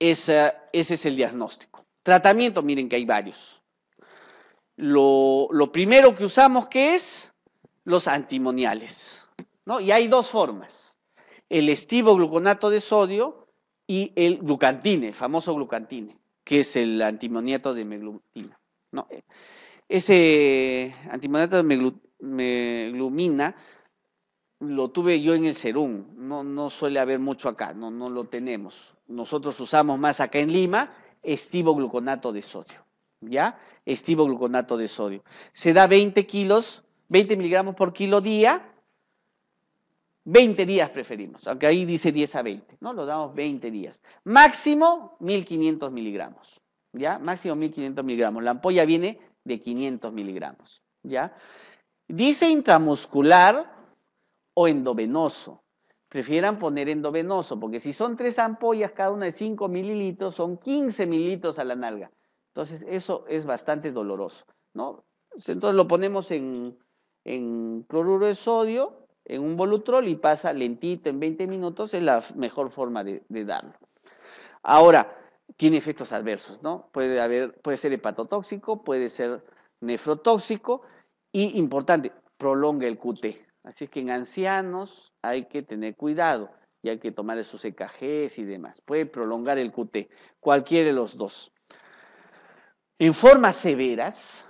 ese es el diagnóstico. Tratamiento, miren que hay varios. Lo, primero que usamos que es los antimoniales, ¿no? Y hay dos formas, el gluconato de sodio y el glucantine, el famoso glucantine, que es el antimoniato de meglumina, ¿no? Ese antimoniato de lo tuve yo en el serum, no, suele haber mucho acá, no lo tenemos, nosotros usamos más acá en Lima, estibogluconato de sodio. ¿Ya? Estibogluconato de sodio. Se da 20 kilos, 20 miligramos por kilo día, 20 días preferimos, aunque ahí dice 10 a 20, ¿no? Lo damos 20 días. Máximo 1500 miligramos, ¿ya? Máximo 1500 miligramos. La ampolla viene de 500 miligramos, ¿ya? Dice intramuscular o endovenoso prefieran poner endovenoso, porque si son tres ampollas, cada una de 5 mililitros, son 15 mililitros a la nalga. Entonces, eso es bastante doloroso, ¿no? Entonces, lo ponemos en, cloruro de sodio, en un volutrol y pasa lentito, en 20 minutos, es la mejor forma de, de darlo. Ahora, tiene efectos adversos, ¿no? Puede, haber, puede ser hepatotóxico, puede ser nefrotóxico y, importante, prolonga el QT. Así es que en ancianos hay que tener cuidado y hay que tomar sus EKGs y demás. Puede prolongar el QT, cualquiera de los dos. En formas severas,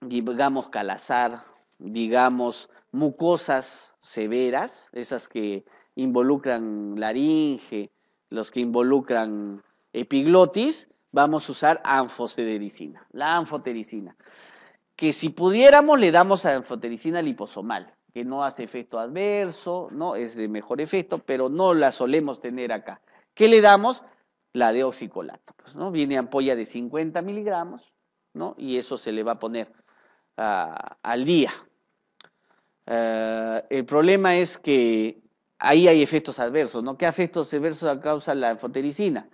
digamos calazar, digamos mucosas severas, esas que involucran laringe, los que involucran epiglotis, vamos a usar anfostericina, la anfotericina que si pudiéramos le damos a enfotericina liposomal, que no hace efecto adverso, no es de mejor efecto, pero no la solemos tener acá. ¿Qué le damos? La de oxicolato, pues, ¿no? Viene ampolla de 50 miligramos, ¿no? Y eso se le va a poner ah, al día. Ah, el problema es que ahí hay efectos adversos, ¿no? ¿Qué efectos adversos causa la enfotericina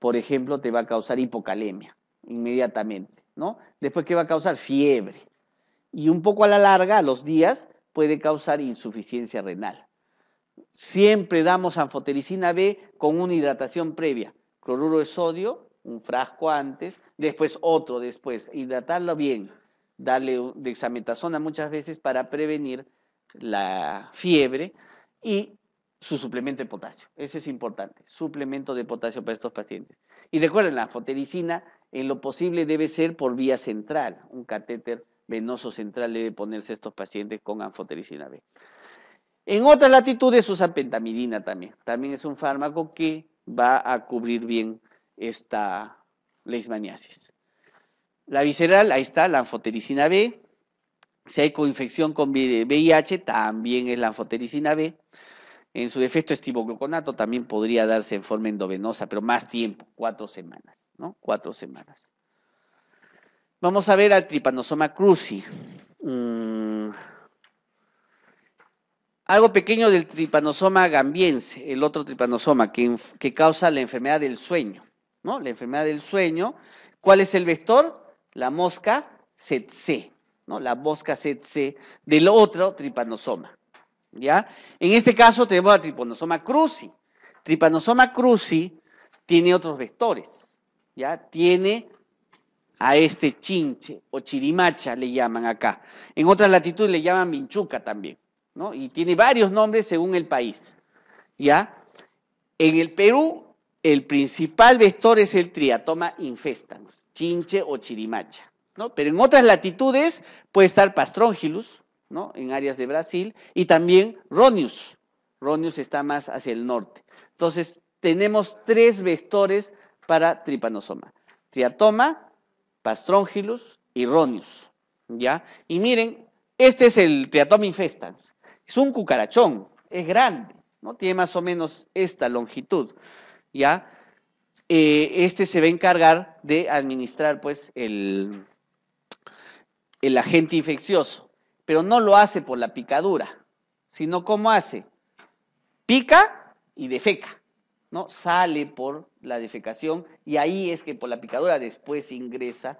Por ejemplo, te va a causar hipocalemia inmediatamente. Después, ¿qué va a causar? Fiebre. Y un poco a la larga, a los días, puede causar insuficiencia renal. Siempre damos anfotericina B con una hidratación previa. Cloruro de sodio, un frasco antes, después otro después. Hidratarlo bien, darle dexametasona muchas veces para prevenir la fiebre y su suplemento de potasio. Eso es importante, suplemento de potasio para estos pacientes. Y recuerden, la anfotericina en lo posible debe ser por vía central. Un catéter venoso central debe ponerse a estos pacientes con anfotericina B. En otras latitudes usa pentamidina también. También es un fármaco que va a cubrir bien esta leishmaniasis. La visceral, ahí está, la anfotericina B. Si hay coinfección con VIH, también es la anfotericina B. En su defecto, estibogluconato también podría darse en forma endovenosa, pero más tiempo, cuatro semanas. ¿no? Cuatro semanas. Vamos a ver al tripanosoma cruzi. Mm. algo pequeño del tripanosoma gambiense, el otro tripanosoma que, causa la enfermedad del sueño, ¿no? La enfermedad del sueño. ¿Cuál es el vector? La mosca Tse, ¿no? La mosca C del otro tripanosoma, ¿ya? En este caso tenemos al tripanosoma cruzi. Tripanosoma cruzi tiene otros vectores, ¿ya? Tiene a este chinche o chirimacha le llaman acá. En otras latitudes le llaman minchuca también, ¿no? Y tiene varios nombres según el país, ¿ya? En el Perú, el principal vector es el triatoma infestans, chinche o chirimacha, ¿no? Pero en otras latitudes puede estar pastrongilus, ¿no? En áreas de Brasil y también ronius. Ronius está más hacia el norte. Entonces, tenemos tres vectores para tripanosoma. Triatoma, Pastrongilus y Ronius. ¿ya? Y miren, este es el Triatoma infestans. Es un cucarachón, es grande, ¿no? Tiene más o menos esta longitud, ¿ya? Eh, este se va a encargar de administrar, pues, el, el agente infeccioso. Pero no lo hace por la picadura, sino ¿cómo hace? Pica y defeca. ¿no? Sale por la defecación y ahí es que por la picadura después ingresa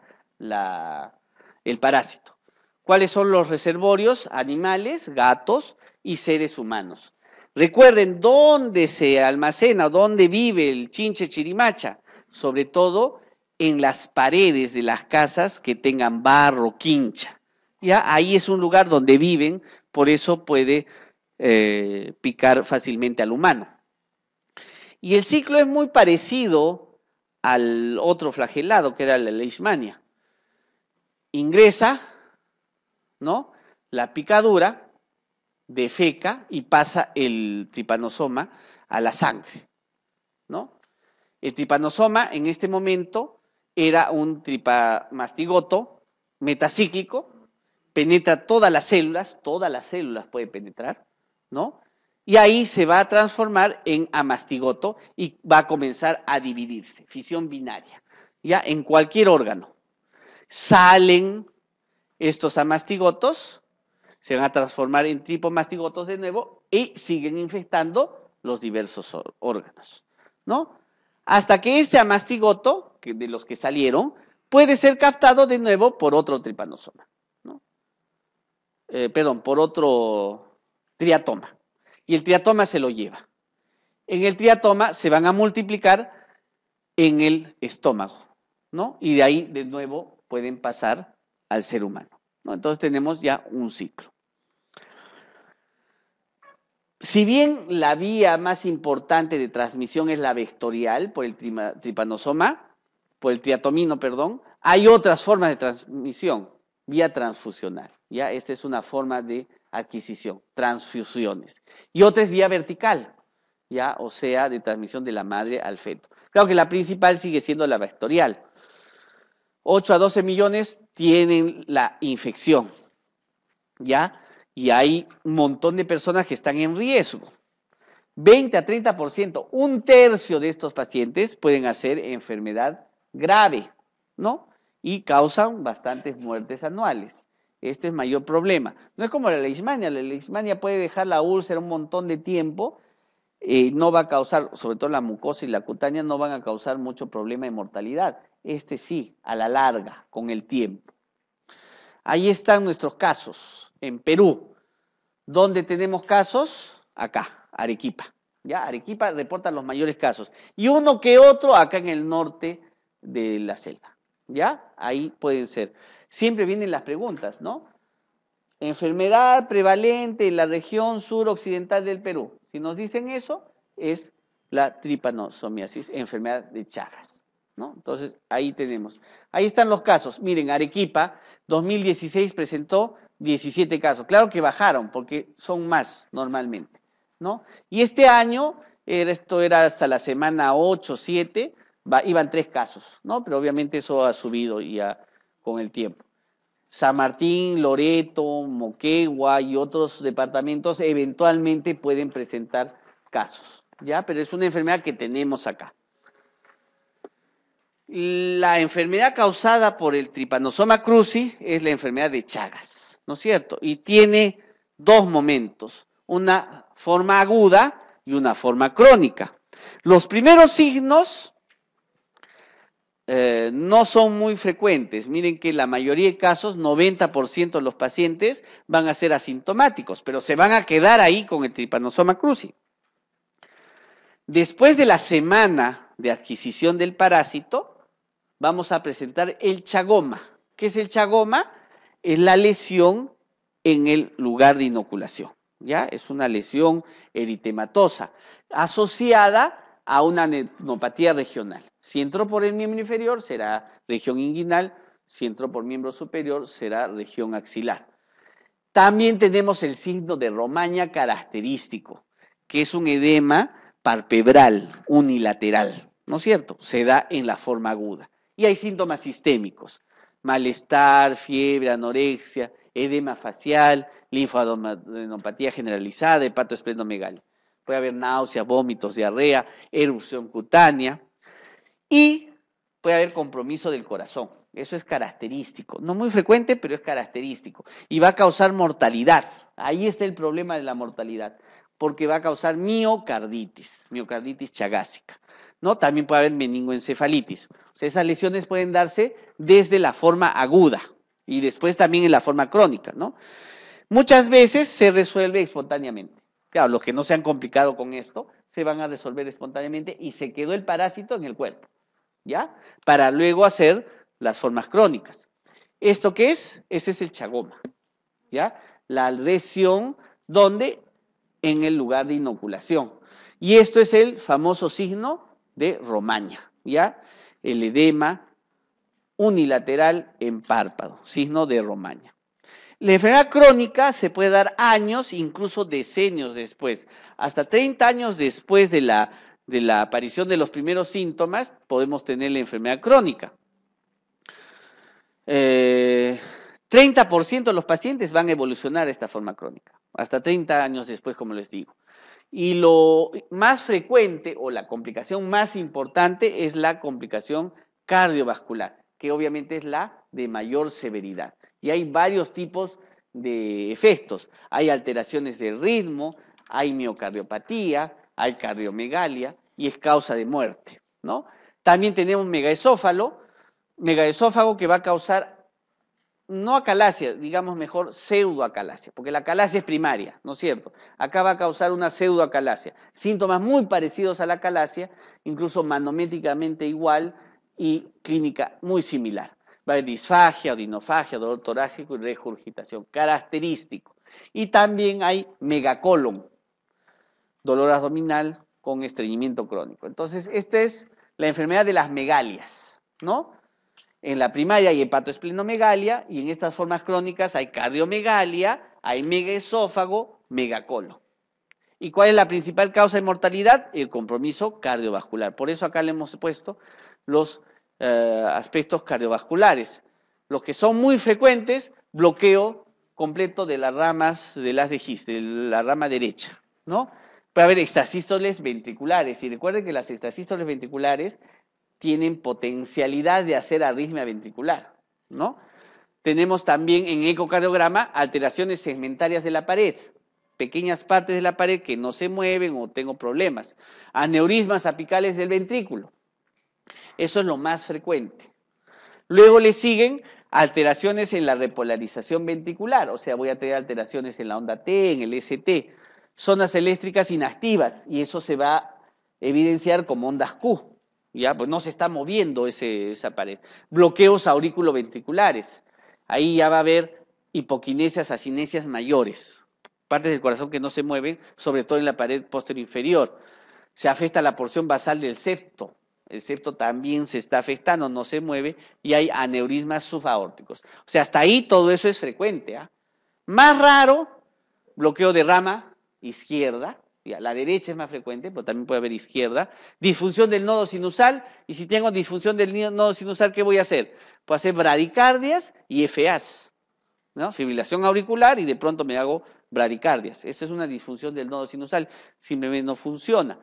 el parásito. ¿Cuáles son los reservorios? Animales, gatos y seres humanos. Recuerden dónde se almacena, dónde vive el chinche chirimacha, sobre todo en las paredes de las casas que tengan barro, quincha. ¿Ya? Ahí es un lugar donde viven, por eso puede eh, picar fácilmente al humano. Y el ciclo es muy parecido al otro flagelado, que era la leishmania. Ingresa, ¿no? La picadura, defeca y pasa el tripanosoma a la sangre, ¿no? El tripanosoma en este momento era un tripamastigoto metacíclico, penetra todas las células, todas las células puede penetrar, ¿no? y ahí se va a transformar en amastigoto y va a comenzar a dividirse, fisión binaria, ya en cualquier órgano. Salen estos amastigotos, se van a transformar en tripomastigotos de nuevo y siguen infectando los diversos órganos, ¿no? Hasta que este amastigoto, que de los que salieron, puede ser captado de nuevo por otro tripanosoma, ¿no? Eh, perdón, por otro triatoma y el triatoma se lo lleva. En el triatoma se van a multiplicar en el estómago, ¿no? Y de ahí de nuevo pueden pasar al ser humano, ¿no? Entonces tenemos ya un ciclo. Si bien la vía más importante de transmisión es la vectorial por el tripanosoma, por el triatomino, perdón, hay otras formas de transmisión, vía transfusional. Ya esta es una forma de adquisición, transfusiones. Y otra es vía vertical, ya, o sea, de transmisión de la madre al feto. Claro que la principal sigue siendo la vectorial. 8 a 12 millones tienen la infección, ¿ya? Y hay un montón de personas que están en riesgo. 20 a 30%, un tercio de estos pacientes pueden hacer enfermedad grave, ¿no? Y causan bastantes muertes anuales. Este es mayor problema. No es como la leishmania. La leishmania puede dejar la úlcera un montón de tiempo. y eh, no va a causar, sobre todo la mucosa y la cutánea, no van a causar mucho problema de mortalidad. Este sí, a la larga, con el tiempo. Ahí están nuestros casos en Perú. ¿Dónde tenemos casos? Acá, Arequipa. Ya, Arequipa reporta los mayores casos. Y uno que otro acá en el norte de la selva. ¿Ya? Ahí pueden ser siempre vienen las preguntas, ¿no? Enfermedad prevalente en la región sur-occidental del Perú. Si nos dicen eso, es la tripanosomiasis, enfermedad de Chagas. ¿no? Entonces, ahí tenemos. Ahí están los casos. Miren, Arequipa, 2016 presentó 17 casos. Claro que bajaron porque son más normalmente. ¿no? Y este año, esto era hasta la semana 8, 7, iban tres casos, ¿no? pero obviamente eso ha subido ya con el tiempo. San Martín, Loreto, Moquegua y otros departamentos eventualmente pueden presentar casos, ¿ya? Pero es una enfermedad que tenemos acá. La enfermedad causada por el tripanosoma cruzi es la enfermedad de Chagas, ¿no es cierto? Y tiene dos momentos, una forma aguda y una forma crónica. Los primeros signos eh, no son muy frecuentes. Miren que la mayoría de casos, 90% de los pacientes van a ser asintomáticos, pero se van a quedar ahí con el tripanosoma cruzi. Después de la semana de adquisición del parásito, vamos a presentar el chagoma. ¿Qué es el chagoma? Es la lesión en el lugar de inoculación. ¿ya? Es una lesión eritematosa asociada a una neuropatía regional. Si entró por el miembro inferior, será región inguinal. Si entró por miembro superior, será región axilar. También tenemos el signo de Romaña característico, que es un edema parpebral unilateral, ¿no es cierto? Se da en la forma aguda. Y hay síntomas sistémicos, malestar, fiebre, anorexia, edema facial, linfadenopatía generalizada, hepatosplenomegalia. Puede haber náuseas, vómitos, diarrea, erupción cutánea y puede haber compromiso del corazón. Eso es característico. No muy frecuente, pero es característico. Y va a causar mortalidad. Ahí está el problema de la mortalidad, porque va a causar miocarditis, miocarditis chagásica. ¿no? También puede haber meningoencefalitis. sea, esas lesiones pueden darse desde la forma aguda y después también en la forma crónica. ¿no? Muchas veces se resuelve espontáneamente los que no se han complicado con esto se van a resolver espontáneamente y se quedó el parásito en el cuerpo, ¿ya? Para luego hacer las formas crónicas. ¿Esto qué es? Ese es el chagoma, ¿ya? La lesión donde en el lugar de inoculación. Y esto es el famoso signo de Romaña, ¿ya? El edema unilateral en párpado, signo de Romaña. La enfermedad crónica se puede dar años, incluso decenios después. Hasta 30 años después de la, aparición de los primeros síntomas, podemos tener la enfermedad crónica. 30% eh, de los pacientes van a evolucionar a esta forma crónica, hasta 30 años después, como les digo. Y lo más frecuente o la complicación más importante es la complicación cardiovascular, que obviamente es la de mayor severidad. Y hay varios tipos de efectos. Hay alteraciones de ritmo, hay miocardiopatía, hay cardiomegalia y es causa de muerte. ¿no? También tenemos megaesófalo, megaesófago que va a causar no acalacia, digamos mejor pseudoacalacia, porque la calasia es primaria, ¿no es cierto? Acá va a causar una pseudoacalasia, síntomas muy parecidos a la calasia, incluso manométricamente igual y clínica muy similar. Va a haber disfagia odinofagia, dolor torácico y regurgitación, característico. Y también hay megacolon, dolor abdominal con estreñimiento crónico. Entonces, esta es la enfermedad de las megalias, ¿no? En la primaria hay hepatoesplenomegalia y en estas formas crónicas hay cardiomegalia, hay megaesófago, megacolon. ¿Y cuál es la principal causa de mortalidad? El compromiso cardiovascular. Por eso acá le hemos puesto los eh, aspectos cardiovasculares. Los que son muy frecuentes, bloqueo completo de las ramas de las de de la rama derecha, ¿no? para haber extrasístoles ventriculares. Y recuerden que las extrasístoles ventriculares tienen potencialidad de hacer arritmia ventricular, ¿no? Tenemos también en ecocardiograma alteraciones segmentarias de la pared, pequeñas partes de la pared que no se mueven o tengo problemas, aneurismas apicales del ventrículo, eso es lo más frecuente. Luego le siguen alteraciones en la repolarización ventricular, o sea, voy a tener alteraciones en la onda T, en el ST, zonas eléctricas inactivas, y eso se va a evidenciar como ondas Q, ya, pues no se está moviendo ese, esa pared. Bloqueos auriculoventriculares, ahí ya va a haber hipoquinesias, asinesias mayores, partes del corazón que no se mueven, sobre todo en la pared posterior inferior. Se afecta la porción basal del septo, excepto también se está afectando, no se mueve y hay aneurismas subaórticos. O sea, hasta ahí todo eso es frecuente. ¿ah? Más raro, bloqueo de rama izquierda, la derecha es más frecuente, pero también puede haber izquierda. Disfunción del nodo sinusal, y si tengo disfunción del nodo sinusal, ¿qué voy a hacer? Puedo hacer bradicardias y FAs, ¿no? Fibrilación auricular y de pronto me hago bradicardias. Esa es una disfunción del nodo sinusal, simplemente no funciona.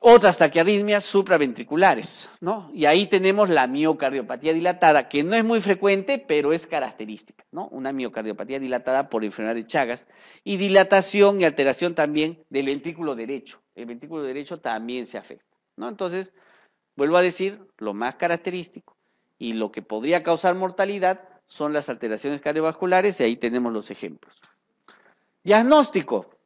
Otras taquiarritmias supraventriculares, ¿no? Y ahí tenemos la miocardiopatía dilatada, que no es muy frecuente, pero es característica, ¿no? Una miocardiopatía dilatada por enfermedad de Chagas y dilatación y alteración también del ventrículo derecho. El ventrículo derecho también se afecta, ¿no? Entonces, vuelvo a decir, lo más característico y lo que podría causar mortalidad son las alteraciones cardiovasculares y ahí tenemos los ejemplos. Diagnóstico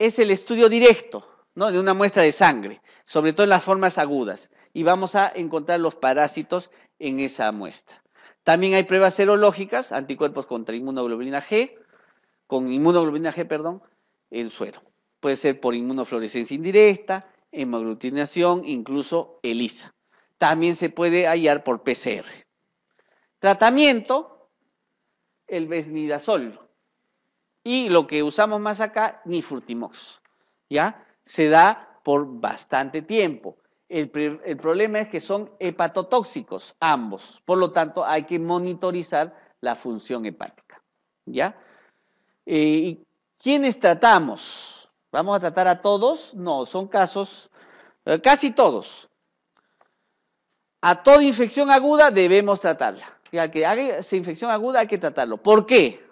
es el estudio directo ¿no? de una muestra de sangre, sobre todo en las formas agudas, y vamos a encontrar los parásitos en esa muestra. También hay pruebas serológicas, anticuerpos contra inmunoglobulina G, con inmunoglobulina G, perdón, en suero. Puede ser por inmunofluorescencia indirecta, hemoglutinación, incluso ELISA. También se puede hallar por PCR. Tratamiento, el besnidazol. Y lo que usamos más acá, nifurtimox. ¿Ya? se da por bastante tiempo. El, problema es que son hepatotóxicos ambos, por lo tanto hay que monitorizar la función hepática. ¿Ya? Eh, ¿Quiénes tratamos? ¿Vamos a tratar a todos? No, son casos, eh, casi todos. A toda infección aguda debemos tratarla. ya que haga esa infección aguda hay que tratarlo. ¿Por qué?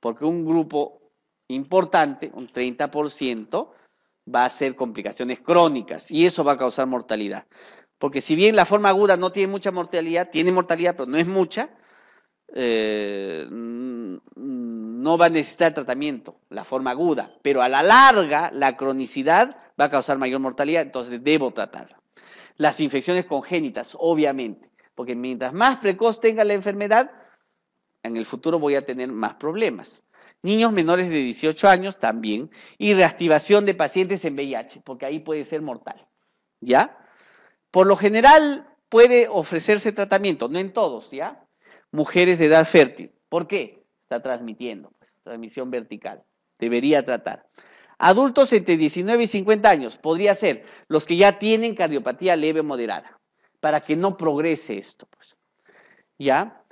Porque un grupo importante, un 30%, va a ser complicaciones crónicas y eso va a causar mortalidad. Porque si bien la forma aguda no tiene mucha mortalidad, tiene mortalidad pero no es mucha, eh, mm, no va a necesitar tratamiento, la forma aguda, pero a la larga la cronicidad va a causar mayor mortalidad, entonces debo tratarla. Las infecciones congénitas, obviamente, porque mientras más precoz tenga la enfermedad, en el futuro voy a tener más problemas niños menores de 18 años también, y reactivación de pacientes en VIH, porque ahí puede ser mortal. ¿Ya? Por lo general puede ofrecerse tratamiento, no en todos, ¿ya? Mujeres de edad fértil. ¿Por qué? Está transmitiendo, pues, transmisión vertical. Debería tratar. Adultos entre 19 y 50 años, podría ser los que ya tienen cardiopatía leve moderada, para que no progrese esto, pues. ¿Ya?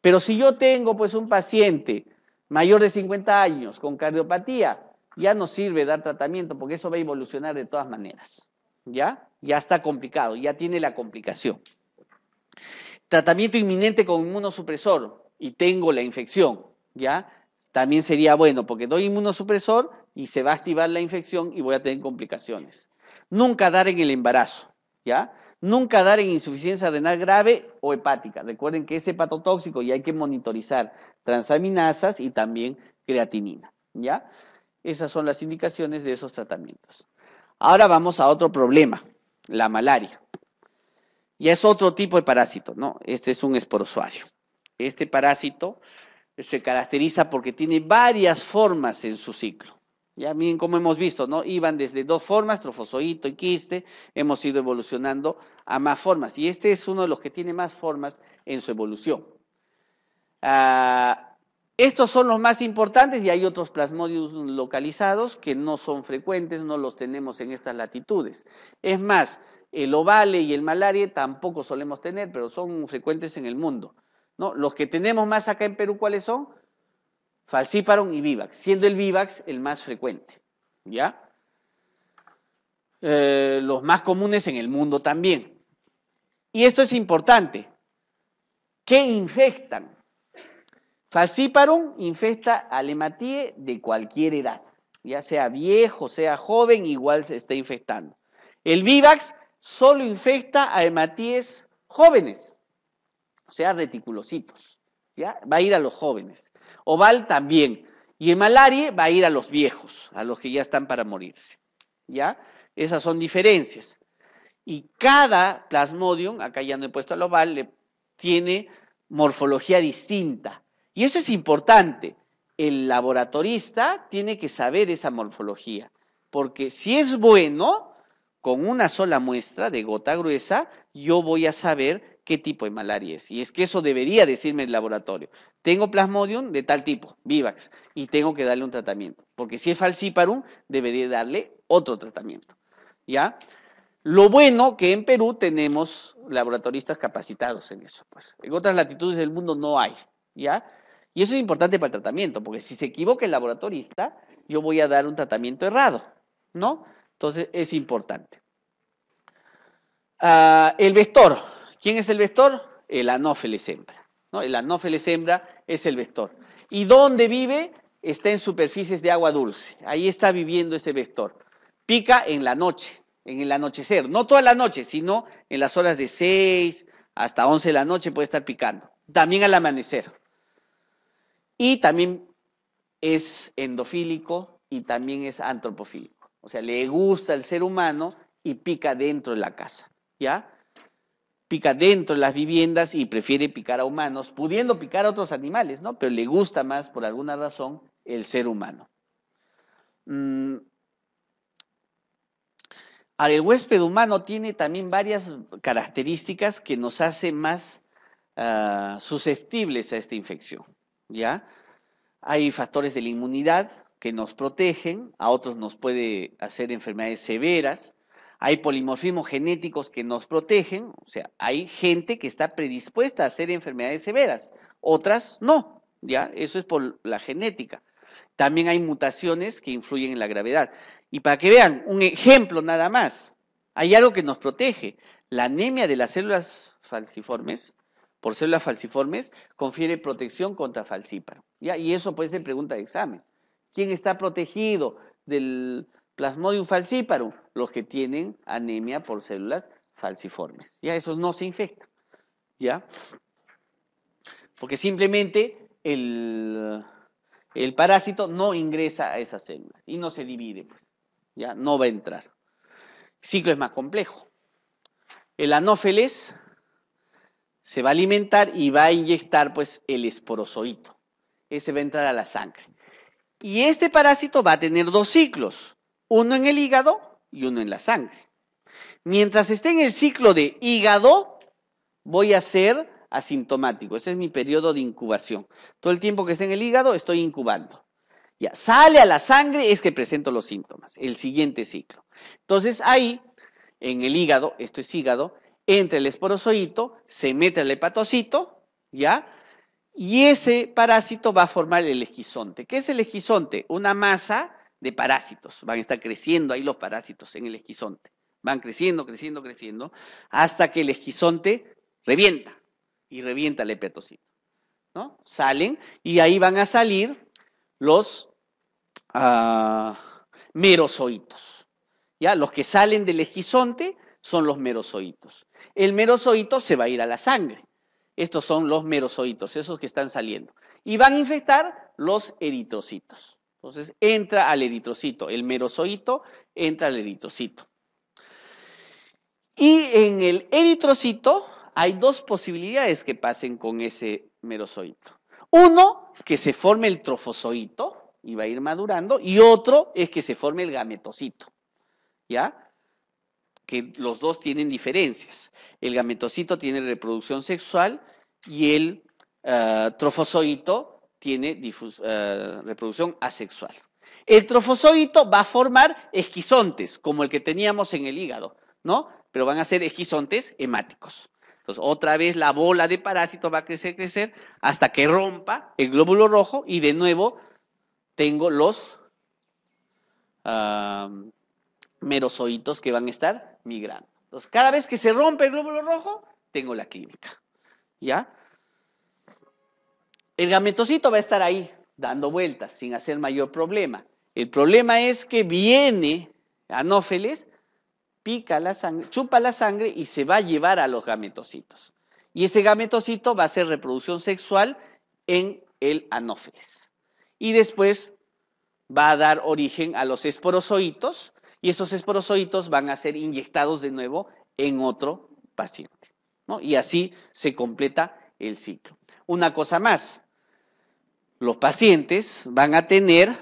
Pero si yo tengo, pues, un paciente Mayor de 50 años con cardiopatía, ya no sirve dar tratamiento porque eso va a evolucionar de todas maneras. ¿Ya? Ya está complicado, ya tiene la complicación. Tratamiento inminente con inmunosupresor y tengo la infección, ¿ya? También sería bueno porque doy inmunosupresor y se va a activar la infección y voy a tener complicaciones. Nunca dar en el embarazo, ¿ya? Nunca dar en insuficiencia renal grave o hepática. Recuerden que es hepatotóxico y hay que monitorizar transaminasas y también creatinina. ¿Ya? Esas son las indicaciones de esos tratamientos. Ahora vamos a otro problema, la malaria. Y es otro tipo de parásito, ¿no? Este es un esporozoario. Este parásito se caracteriza porque tiene varias formas en su ciclo. Ya miren cómo hemos visto, ¿no? Iban desde dos formas, trofozoito y quiste, hemos ido evolucionando a más formas. Y este es uno de los que tiene más formas en su evolución. Ah, estos son los más importantes y hay otros plasmodios localizados que no son frecuentes, no los tenemos en estas latitudes. Es más, el ovale y el malaria tampoco solemos tener, pero son frecuentes en el mundo. ¿no? Los que tenemos más acá en Perú, ¿cuáles son? Falciparum y vivax, siendo el vivax el más frecuente. ¿Ya? Eh, los más comunes en el mundo también. Y esto es importante. ¿Qué infectan? Falciparum infesta a hematíe de cualquier edad, ya sea viejo, sea joven, igual se está infectando. El Vivax solo infecta a hematíes jóvenes, o sea, reticulocitos, ¿ya? Va a ir a los jóvenes. Oval también. Y el malaria va a ir a los viejos, a los que ya están para morirse, ¿ya? Esas son diferencias. Y cada plasmodium, acá ya no he puesto al oval, tiene morfología distinta. Y eso es importante. El laboratorista tiene que saber esa morfología, porque si es bueno, con una sola muestra de gota gruesa, yo voy a saber qué tipo de malaria es. Y es que eso debería decirme el laboratorio. Tengo plasmodium de tal tipo, Vivax, y tengo que darle un tratamiento. Porque si es falciparum, debería darle otro tratamiento. ¿Ya? Lo bueno que en Perú tenemos laboratoristas capacitados en eso. Pues. En otras latitudes del mundo no hay. ¿Ya? Y eso es importante para el tratamiento, porque si se equivoca el laboratorista, yo voy a dar un tratamiento errado, ¿no? Entonces es importante. Ah, el vector. ¿Quién es el vector? El anófeles hembra. El anófeles hembra es el vector. ¿Y dónde vive? Está en superficies de agua dulce. Ahí está viviendo ese vector. Pica en la noche, en el anochecer. No toda la noche, sino en las horas de 6 hasta 11 de la noche puede estar picando. También al amanecer. Y también es endofílico y también es antropofílico. O sea, le gusta el ser humano y pica dentro de la casa, ¿ya? Pica dentro de las viviendas y prefiere picar a humanos, pudiendo picar a otros animales, ¿no? Pero le gusta más, por alguna razón, el ser humano. Mm. el huésped humano tiene también varias características que nos hacen más ah, susceptibles a esta infección. ¿ya? Hay factores de la inmunidad que nos protegen, a otros nos puede hacer enfermedades severas, hay polimorfismos genéticos que nos protegen, o sea, hay gente que está predispuesta a hacer enfermedades severas, otras no, ¿ya? Eso es por la genética. También hay mutaciones que influyen en la gravedad. Y para que vean, un ejemplo nada más, hay algo que nos protege, la anemia de las células falciformes por células falciformes confiere protección contra falcíparo. ¿ya? Y eso puede ser pregunta de examen. ¿Quién está protegido del plasmodium falciparum? Los que tienen anemia por células falciformes. Ya esos no se infectan. ¿Ya? Porque simplemente el, parásito no ingresa a esas células y no se divide, pues, Ya no va a entrar. El ciclo es más complejo. El anófeles se va a alimentar y va a inyectar pues el esporozoito. Ese va a entrar a la sangre. Y este parásito va a tener dos ciclos, uno en el hígado y uno en la sangre. Mientras esté en el ciclo de hígado, voy a ser asintomático. Ese es mi periodo de incubación. Todo el tiempo que esté en el hígado estoy incubando. Ya, sale a la sangre es que presento los síntomas, el siguiente ciclo. Entonces ahí, en el hígado, esto es hígado, entre el esporozoito, se mete el hepatocito, ¿ya? Y ese parásito va a formar el esquizonte. ¿Qué es el esquizonte? Una masa de parásitos. Van a estar creciendo ahí los parásitos en el esquizonte. Van creciendo, creciendo, creciendo, hasta que el esquizonte revienta y revienta el hepatocito. ¿no? Salen y ahí van a salir los ah, merozoitos. ¿ya? Los que salen del esquizonte son los merozoitos el merozoito se va a ir a la sangre. Estos son los merozoitos, esos que están saliendo. Y van a infectar los eritrocitos. Entonces entra al eritrocito, el merozoito entra al eritrocito. Y en el eritrocito hay dos posibilidades que pasen con ese merozoito. Uno, que se forme el trofozoito y va a ir madurando, y otro es que se forme el gametocito. ¿Ya? que los dos tienen diferencias. El gametocito tiene reproducción sexual y el ah, trofozoito tiene ah, reproducción asexual. El trofozoito va a formar esquizontes, como el que teníamos en el hígado, ¿no? Pero van a ser esquizontes hemáticos. Entonces, otra vez la bola de parásito va a crecer, crecer, hasta que rompa el glóbulo rojo y de nuevo tengo los ah, merozoitos que van a estar migrando. Entonces, cada vez que se rompe el glóbulo rojo, tengo la clínica. ¿Ya? El gametocito va a estar ahí, dando vueltas, sin hacer mayor problema. El problema es que viene Anófeles, pica la sangre, chupa la sangre y se va a llevar a los gametocitos. Y ese gametocito va a hacer reproducción sexual en el Anófeles. Y después va a dar origen a los esporozoitos, y esos esporozoitos van a ser inyectados de nuevo en otro paciente. ¿no? Y así se completa el ciclo. Una cosa más, los pacientes van a tener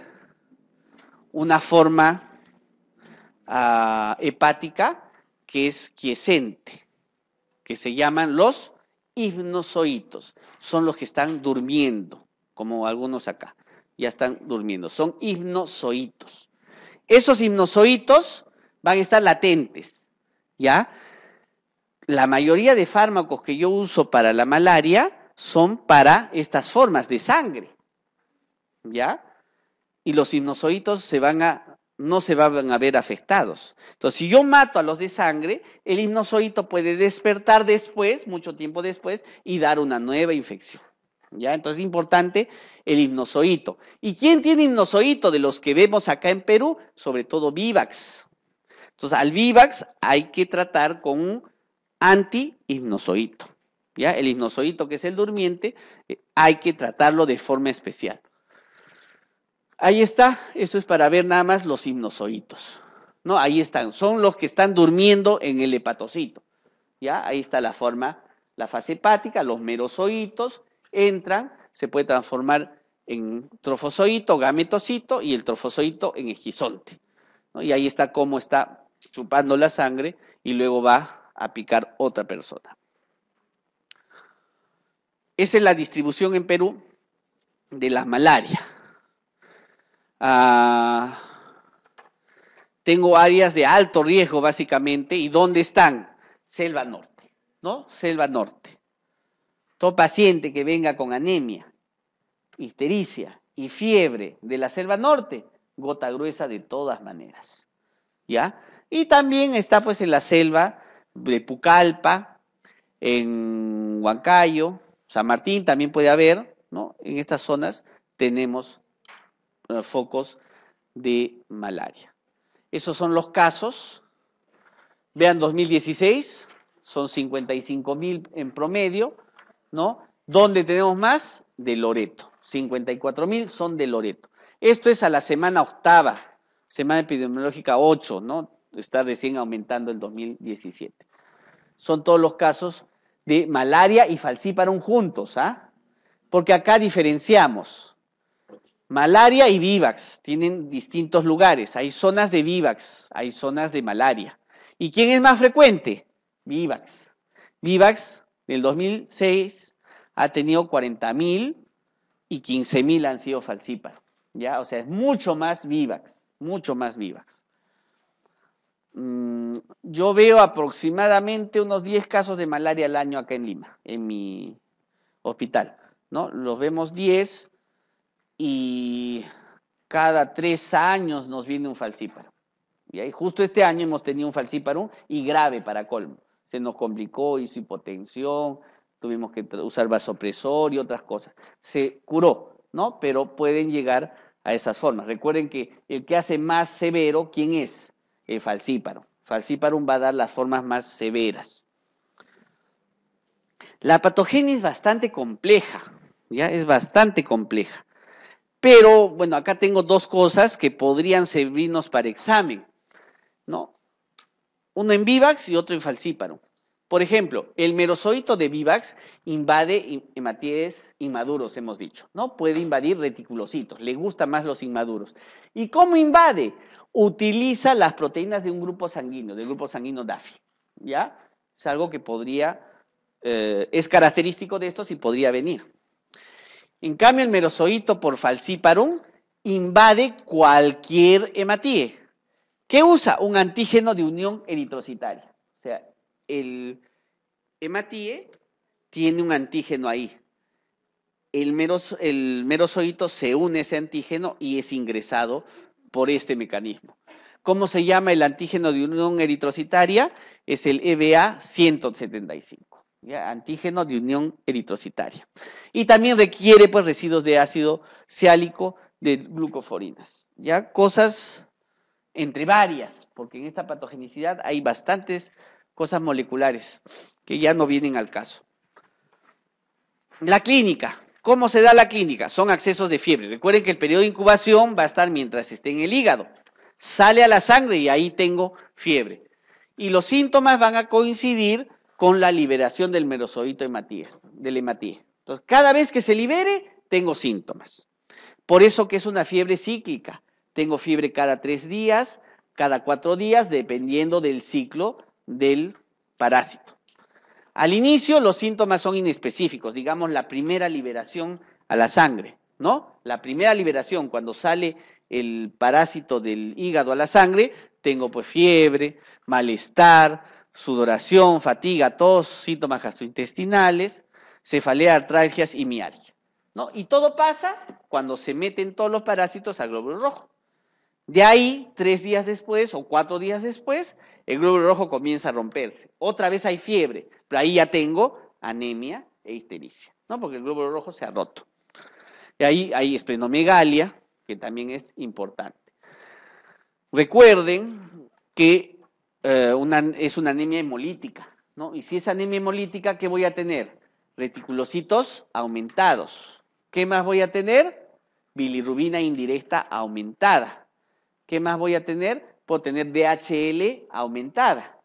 una forma ah, hepática que es quiescente, que se llaman los hipnozoitos. Son los que están durmiendo, como algunos acá, ya están durmiendo. Son hipnozoitos. Esos hipnozoítos van a estar latentes, ¿ya? La mayoría de fármacos que yo uso para la malaria son para estas formas de sangre, ¿ya? Y los hipnozoítos no se van a ver afectados. Entonces, si yo mato a los de sangre, el hipnozoíto puede despertar después, mucho tiempo después, y dar una nueva infección. ¿ya? Entonces es importante el hipnozoito. ¿Y quién tiene hipnozoito de los que vemos acá en Perú? Sobre todo Vivax. Entonces al Vivax hay que tratar con un anti hipnozoito ¿ya? El hipnozoito que es el durmiente eh, hay que tratarlo de forma especial. Ahí está, eso es para ver nada más los hipnozoitos, ¿No? Ahí están, son los que están durmiendo en el hepatocito. ¿Ya? Ahí está la forma, la fase hepática, los merozoitos entran, se puede transformar en trofozoito, gametocito y el trofozoito en esquizonte. Y ahí está cómo está chupando la sangre y luego va a picar otra persona. Esa es la distribución en Perú de la malaria. Ah, tengo áreas de alto riesgo básicamente y ¿dónde están? Selva Norte, ¿no? Selva Norte paciente que venga con anemia, histericia y fiebre de la selva norte, gota gruesa de todas maneras. ¿Ya? Y también está pues en la selva de Pucalpa, en Huancayo, San Martín también puede haber, ¿no? En estas zonas tenemos eh, focos de malaria. Esos son los casos. Vean 2016, son 55 mil en promedio. ¿no? ¿Dónde tenemos más? De Loreto. 54.000 son de Loreto. Esto es a la semana octava, semana epidemiológica 8, ¿no? Está recién aumentando el 2017. Son todos los casos de malaria y falciparum juntos, ¿ah? Porque acá diferenciamos. Malaria y vivax tienen distintos lugares. Hay zonas de vivax, hay zonas de malaria. ¿Y quién es más frecuente? Vivax. Vivax en el 2006 ha tenido 40.000 y 15.000 han sido falsíparos, ¿ya? O sea, es mucho más Vivax, mucho más Vivax. Mm, yo veo aproximadamente unos 10 casos de malaria al año acá en Lima, en mi hospital. ¿no? Los vemos 10 y cada 3 años nos viene un falsíparo. Y Y justo este año hemos tenido un falsíparo y grave para colmo se nos complicó, hizo hipotensión, tuvimos que usar vasopresor y otras cosas. Se curó, ¿no? Pero pueden llegar a esas formas. Recuerden que el que hace más severo, ¿quién es? El falsíparo va a dar las formas más severas. La patogenia es bastante compleja, ya es bastante compleja. Pero bueno, acá tengo dos cosas que podrían servirnos para examen, ¿no? uno en Vivax y otro en falciparum. Por ejemplo, el merozoito de Vivax invade hematíes inmaduros, hemos dicho, ¿no? Puede invadir reticulocitos, le gustan más los inmaduros. ¿Y cómo invade? Utiliza las proteínas de un grupo sanguíneo, del grupo sanguíneo DAFI, ¿ya? Es algo que podría, eh, es característico de estos y podría venir. En cambio, el merozoito por falciparum invade cualquier hematíe, ¿Qué usa? Un antígeno de unión eritrocitaria. O sea, el hematíe tiene un antígeno ahí. El, meros, se une a ese antígeno y es ingresado por este mecanismo. ¿Cómo se llama el antígeno de unión eritrocitaria? Es el EBA 175, antígeno de unión eritrocitaria. Y también requiere pues, residuos de ácido ciálico de glucoforinas, ¿ya? cosas entre varias, porque en esta patogenicidad hay bastantes cosas moleculares que ya no vienen al caso. La clínica. ¿Cómo se da la clínica? Son accesos de fiebre. Recuerden que el periodo de incubación va a estar mientras esté en el hígado. Sale a la sangre y ahí tengo fiebre. Y los síntomas van a coincidir con la liberación del merozoito hematíes, del Entonces, cada vez que se libere, tengo síntomas. Por eso que es una fiebre cíclica. Tengo fiebre cada tres días, cada cuatro días, dependiendo del ciclo del parásito. Al inicio los síntomas son inespecíficos, digamos la primera liberación a la sangre, ¿no? La primera liberación cuando sale el parásito del hígado a la sangre, tengo pues fiebre, malestar, sudoración, fatiga, todos síntomas gastrointestinales, cefalea, artralgias y miaria. ¿no? Y todo pasa cuando se meten todos los parásitos al glóbulo rojo. De ahí, tres días después o cuatro días después, el glóbulo rojo comienza a romperse. Otra vez hay fiebre, pero ahí ya tengo anemia e ictericia, ¿no? Porque el glóbulo rojo se ha roto. Y ahí hay esplenomegalia, que también es importante. Recuerden que eh, es una anemia hemolítica, ¿no? Y si es anemia hemolítica, ¿qué voy a tener? Reticulocitos aumentados. ¿Qué más voy a tener? Bilirrubina indirecta aumentada. ¿Qué más voy a tener? Puedo tener DHL aumentada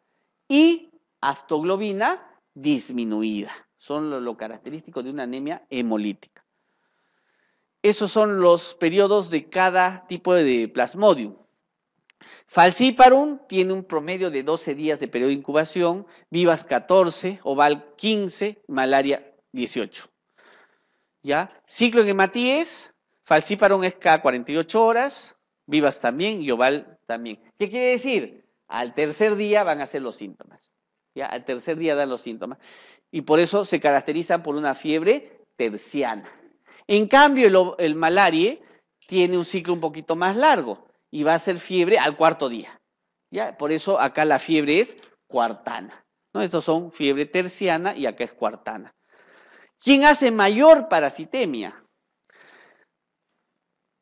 y aftoglobina disminuida. Son los característicos característico de una anemia hemolítica. Esos son los periodos de cada tipo de plasmodium. Falciparum tiene un promedio de 12 días de periodo de incubación, vivas 14, oval 15, malaria 18. ¿Ya? Ciclo en hematíes, falciparum es cada 48 horas, Vivas también y Oval también. ¿Qué quiere decir? Al tercer día van a ser los síntomas. ¿ya? Al tercer día dan los síntomas. Y por eso se caracterizan por una fiebre terciana. En cambio, el, malaria tiene un ciclo un poquito más largo y va a ser fiebre al cuarto día. ¿ya? Por eso acá la fiebre es cuartana. ¿no? Estos son fiebre terciana y acá es cuartana. ¿Quién hace mayor parasitemia?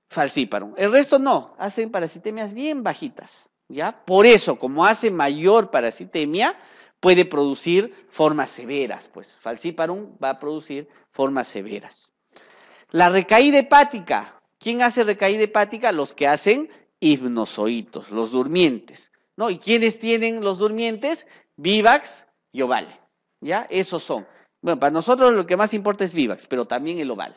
falcíparo. El resto no, hacen parasitemias bien bajitas, ¿ya? Por eso, como hace mayor parasitemia, puede producir formas severas, pues falciparum va a producir formas severas. La recaída hepática, ¿quién hace recaída hepática? Los que hacen hipnozoítos, los durmientes, ¿no? ¿Y quiénes tienen los durmientes? Vivax y Ovale, ¿ya? Esos son. Bueno, para nosotros lo que más importa es Vivax, pero también el Ovale.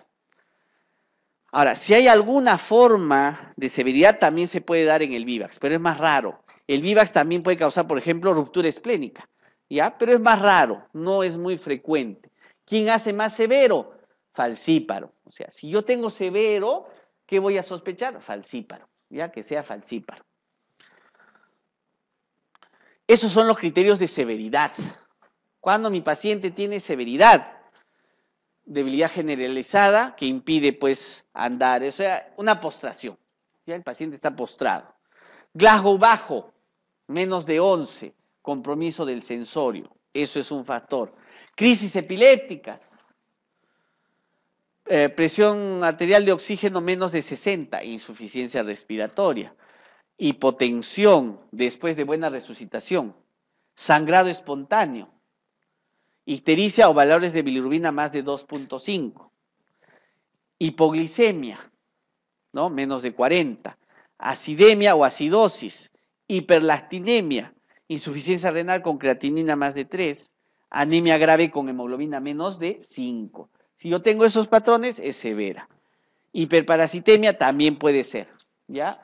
Ahora, si hay alguna forma de severidad, también se puede dar en el VIVAX, pero es más raro. El VIVAX también puede causar, por ejemplo, ruptura esplénica, ¿ya? Pero es más raro, no es muy frecuente. ¿Quién hace más severo? Falsíparo. O sea, si yo tengo severo, ¿qué voy a sospechar? Falsíparo, ¿ya? Que sea falsíparo. Esos son los criterios de severidad. Cuando mi paciente tiene severidad, debilidad generalizada que impide pues andar, o sea, una postración. Ya el paciente está postrado. Glasgow bajo, menos de 11, compromiso del sensorio. Eso es un factor. Crisis epilépticas. Eh, presión arterial de oxígeno menos de 60, insuficiencia respiratoria, hipotensión después de buena resucitación, sangrado espontáneo, ictericia o valores de bilirrubina más de 2.5, hipoglicemia, ¿no? menos de 40, acidemia o acidosis, hiperlactinemia, insuficiencia renal con creatinina más de 3, anemia grave con hemoglobina menos de 5. Si yo tengo esos patrones, es severa. Hiperparasitemia también puede ser. ¿ya?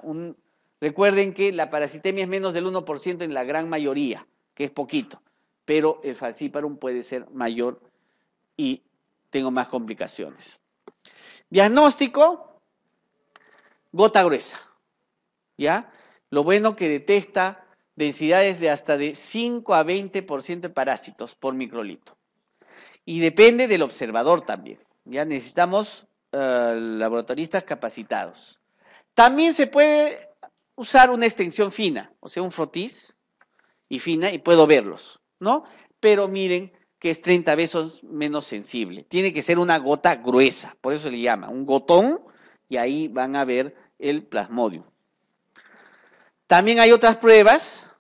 recuerden que la parasitemia es menos del 1% en la gran mayoría, que es poquito pero el falciparum puede ser mayor y tengo más complicaciones. Diagnóstico, gota gruesa. ¿Ya? Lo bueno que detecta densidades de hasta de 5 a 20% de parásitos por microlito. Y depende del observador también. Ya necesitamos eh, laboratoristas capacitados. También se puede usar una extensión fina, o sea, un frotis y fina, y puedo verlos. ¿no? Pero miren que es 30 veces menos sensible. Tiene que ser una gota gruesa, por eso le llama un gotón y ahí van a ver el plasmodium. También hay otras pruebas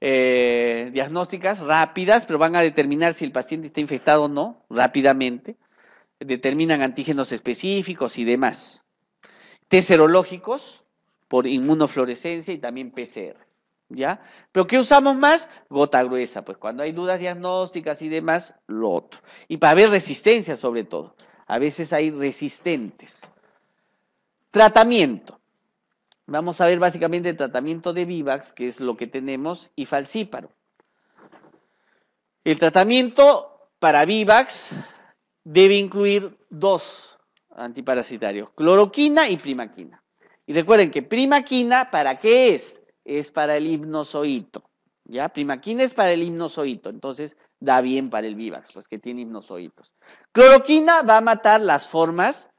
eh, diagnósticas rápidas, pero van a determinar si el paciente está infectado o no rápidamente. Determinan antígenos específicos y demás. T serológicos por inmunofluorescencia y también PCR. ¿ya? Pero ¿qué usamos más? Gota gruesa, pues cuando hay dudas diagnósticas y demás, lo otro. Y para ver resistencia sobre todo. A veces hay resistentes. Tratamiento. Vamos a ver básicamente el tratamiento de Vivax, que es lo que tenemos, y falcíparo. El tratamiento para Vivax debe incluir dos antiparasitarios, cloroquina y primaquina. Y recuerden que primaquina, ¿para qué es? es para el himnozoito, ¿ya? Primaquina es para el himnozoito, entonces da bien para el vivax, los que tienen himnozoitos. Cloroquina va a matar las formas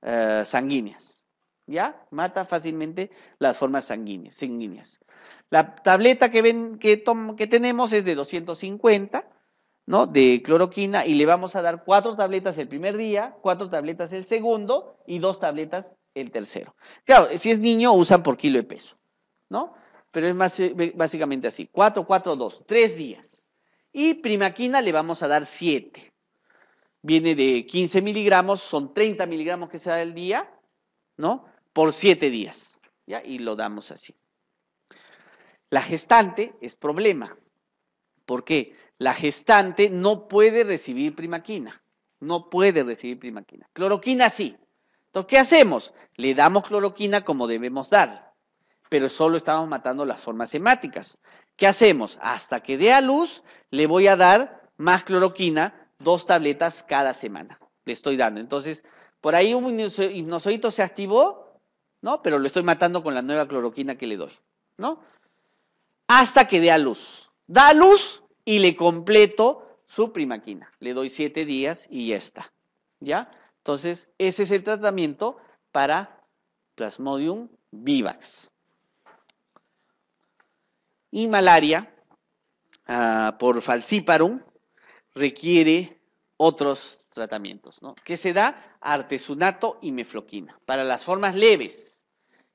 eh, sanguíneas, ¿ya? Mata fácilmente las formas sanguíneas. sanguíneas. La tableta que, ven, que, que tenemos es de 250, ¿no? De cloroquina y le vamos a dar cuatro tabletas el primer día, cuatro tabletas el segundo y dos tabletas el tercero. Claro, si es niño usan por kilo de peso, ¿no? pero es más, eh, básicamente así. 4, 4, 2, 3 días. Y primaquina le vamos a dar 7. Viene de 15 miligramos, son 30 miligramos que se da al día, ¿no? Por 7 días. ¿ya? Y lo damos así. La gestante es problema. ¿Por qué? La gestante no puede recibir primaquina. No puede recibir primaquina. Cloroquina sí. Entonces, ¿qué hacemos? Le damos cloroquina como debemos darle pero solo estamos matando las formas hemáticas. ¿Qué hacemos? Hasta que dé a luz, le voy a dar más cloroquina, dos tabletas cada semana. Le estoy dando. Entonces, por ahí un hipnozoito se activó, ¿no? Pero lo estoy matando con la nueva cloroquina que le doy, ¿no? Hasta que dé a luz. Da a luz y le completo su primaquina. Le doy siete días y ya está. ¿Ya? Entonces, ese es el tratamiento para Plasmodium vivax y malaria ah, por falciparum requiere otros tratamientos, ¿no? Que se da artesunato y mefloquina para las formas leves,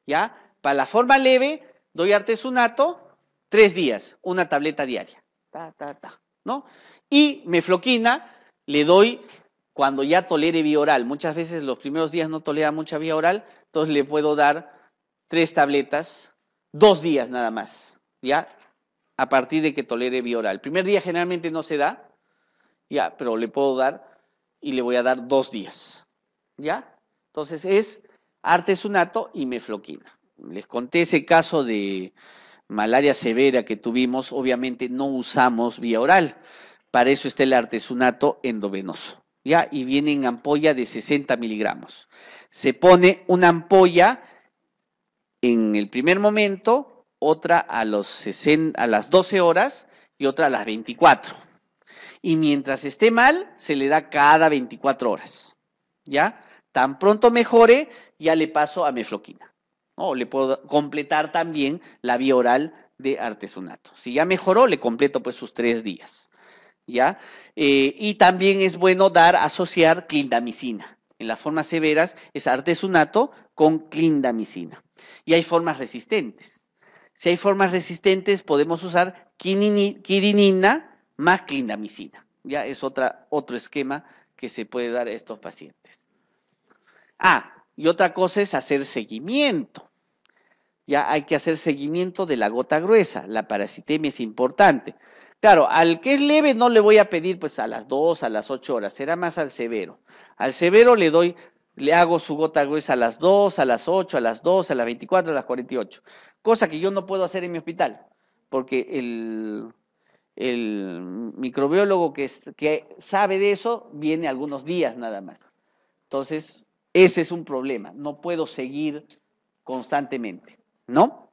¿ya? Para la forma leve doy artesunato tres días, una tableta diaria, ta, ta, ta, ¿no? Y mefloquina le doy cuando ya tolere vía oral. Muchas veces los primeros días no tolera mucha vía oral, entonces le puedo dar tres tabletas, dos días nada más, ¿ya? A partir de que tolere vía oral. El primer día generalmente no se da, ¿ya? Pero le puedo dar y le voy a dar dos días, ¿ya? Entonces es artesunato y mefloquina. Les conté ese caso de malaria severa que tuvimos, obviamente no usamos vía oral. Para eso está el artesunato endovenoso. ¿ya? Y viene en ampolla de 60 miligramos. Se pone una ampolla en el primer momento otra a, las 12 horas y otra a las 24. Y mientras esté mal, se le da cada 24 horas. ¿Ya? Tan pronto mejore, ya le paso a mefloquina. O le puedo completar también la vía oral de artesunato. Si ya mejoró, le completo pues sus tres días. ¿Ya? Eh, y también es bueno dar, asociar clindamicina. En las formas severas es artesunato con clindamicina. Y hay formas resistentes. Si hay formas resistentes, podemos usar quirinina más clindamicina. Ya es otro esquema que se puede dar a estos pacientes. Ah, y otra cosa es hacer seguimiento. Ya hay que hacer seguimiento de la gota gruesa. La parasitemia es importante. Claro, al que es leve no le voy a pedir pues a las 2, a las 8 horas, será más al severo. Al severo le doy, le hago su gota gruesa a las 2, a las 8, a las 2, a las 24, a las 48 cosa que yo no puedo hacer en mi hospital, porque el, microbiólogo que, que sabe de eso viene algunos días nada más. Entonces, ese es un problema, no puedo seguir constantemente, ¿no?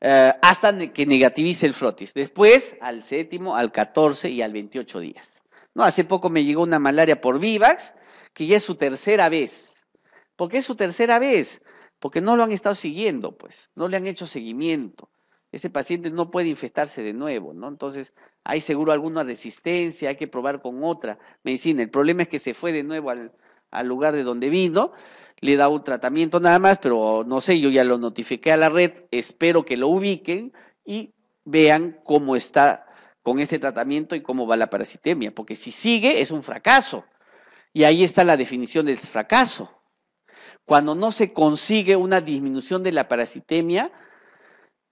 Eh, hasta que negativice el frotis. Después, al séptimo, al 14 y al 28 días. No, hace poco me llegó una malaria por Vivax, que ya es su tercera vez. ¿Por qué es su tercera vez? porque no lo han estado siguiendo, pues, no le han hecho seguimiento. Ese paciente no puede infectarse de nuevo, ¿no? Entonces, hay seguro alguna resistencia, hay que probar con otra medicina. El problema es que se fue de nuevo al, lugar de donde vino, le da un tratamiento nada más, pero no sé, yo ya lo notifiqué a la red, espero que lo ubiquen y vean cómo está con este tratamiento y cómo va la parasitemia, porque si sigue es un fracaso. Y ahí está la definición del fracaso cuando no se consigue una disminución de la parasitemia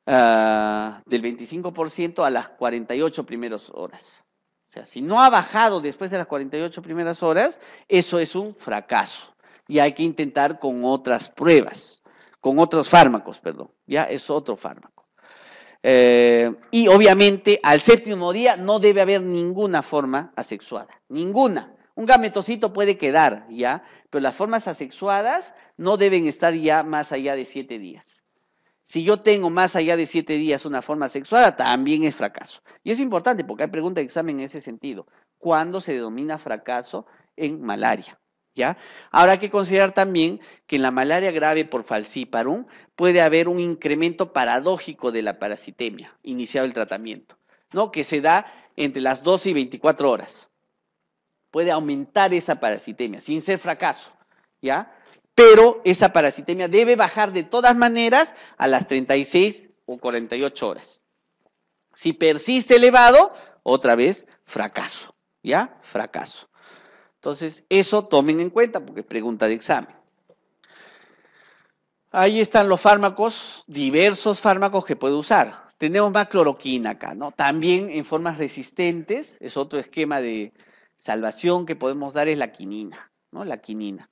ah, del 25% a las 48 primeras horas. O sea, si no ha bajado después de las 48 primeras horas, eso es un fracaso. Y hay que intentar con otras pruebas, con otros fármacos, perdón. Ya es otro fármaco. Eh, y obviamente al séptimo día no debe haber ninguna forma asexuada, ninguna. Un gametocito puede quedar, ¿ya? las formas asexuadas no deben estar ya más allá de siete días. Si yo tengo más allá de siete días una forma asexuada, también es fracaso. Y es importante porque hay pregunta de examen en ese sentido. ¿Cuándo se denomina fracaso en malaria? ¿Ya? Habrá que considerar también que en la malaria grave por falciparum puede haber un incremento paradójico de la parasitemia iniciado el tratamiento, ¿no? Que se da entre las 12 y 24 horas puede aumentar esa parasitemia, sin ser fracaso, ¿ya? Pero esa parasitemia debe bajar de todas maneras a las 36 o 48 horas. Si persiste elevado, otra vez fracaso, ¿ya? Fracaso. Entonces, eso tomen en cuenta porque es pregunta de examen. Ahí están los fármacos, diversos fármacos que puede usar. Tenemos más cloroquina acá, ¿no? También en formas resistentes, es otro esquema de, salvación que podemos dar es la quinina, ¿no? La quinina.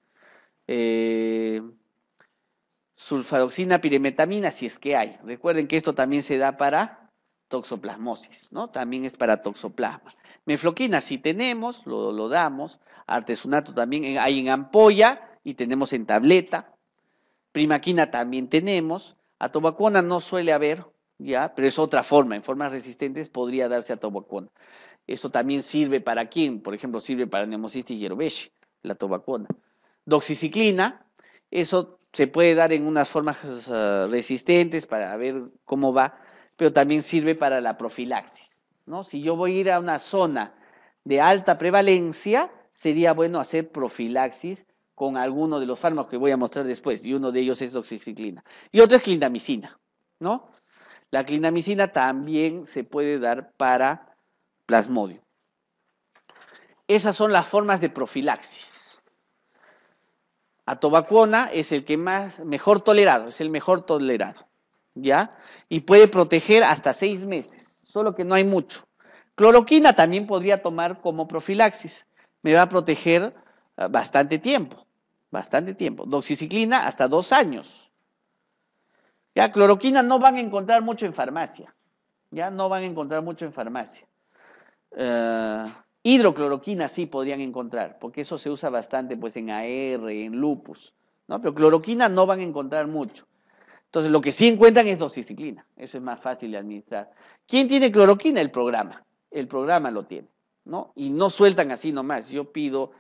Eh, sulfadoxina pirimetamina, si es que hay. Recuerden que esto también se da para toxoplasmosis, ¿no? También es para toxoplasma. Mefloquina, si tenemos, lo, lo damos. Artesunato también eh, hay en ampolla y tenemos en tableta. Primaquina también tenemos. Atobacuona no suele haber, ya, pero es otra forma. En formas resistentes podría darse atobacuona. Eso también sirve para quién, por ejemplo, sirve para neumocitis hierobeshi, la tobacona. Doxiciclina, eso se puede dar en unas formas eh, resistentes para ver cómo va, pero también sirve para la profilaxis. ¿no? Si yo voy a ir a una zona de alta prevalencia, sería bueno hacer profilaxis con alguno de los fármacos que voy a mostrar después, y uno de ellos es doxiciclina. Y otro es clindamicina, ¿no? La clindamicina también se puede dar para plasmodio. Esas son las formas de profilaxis. Atobacuona es el que más, mejor tolerado, es el mejor tolerado, ¿ya? Y puede proteger hasta seis meses, solo que no hay mucho. Cloroquina también podría tomar como profilaxis, me va a proteger ah, bastante tiempo, bastante tiempo. Doxiciclina hasta dos años. Ya, cloroquina no van a encontrar mucho en farmacia, ya no van a encontrar mucho en farmacia. Eh, hidrocloroquina sí podrían encontrar, porque eso se usa bastante pues en AR, en lupus, ¿no? Pero cloroquina no van a encontrar mucho. Entonces, lo que sí encuentran es doxiciclina, eso es más fácil de administrar. ¿Quién tiene cloroquina? El programa, el programa lo tiene, ¿no? Y no sueltan así nomás. Yo pido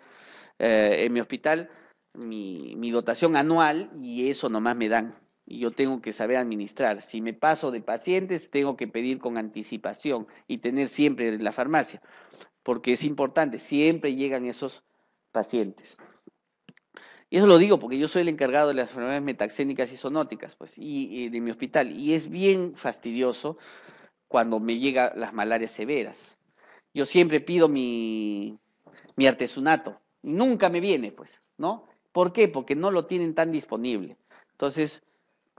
eh, en mi hospital mi, mi dotación anual y eso nomás me dan, y yo tengo que saber administrar. Si me paso de pacientes, tengo que pedir con anticipación y tener siempre en la farmacia, porque es importante, siempre llegan esos pacientes. Y eso lo digo porque yo soy el encargado de las enfermedades metaxénicas y sonóticas, pues, y, de mi hospital. Y es bien fastidioso cuando me llegan las malarias severas. Yo siempre pido mi, mi artesunato. Nunca me viene, pues, ¿no? ¿Por qué? Porque no lo tienen tan disponible. Entonces,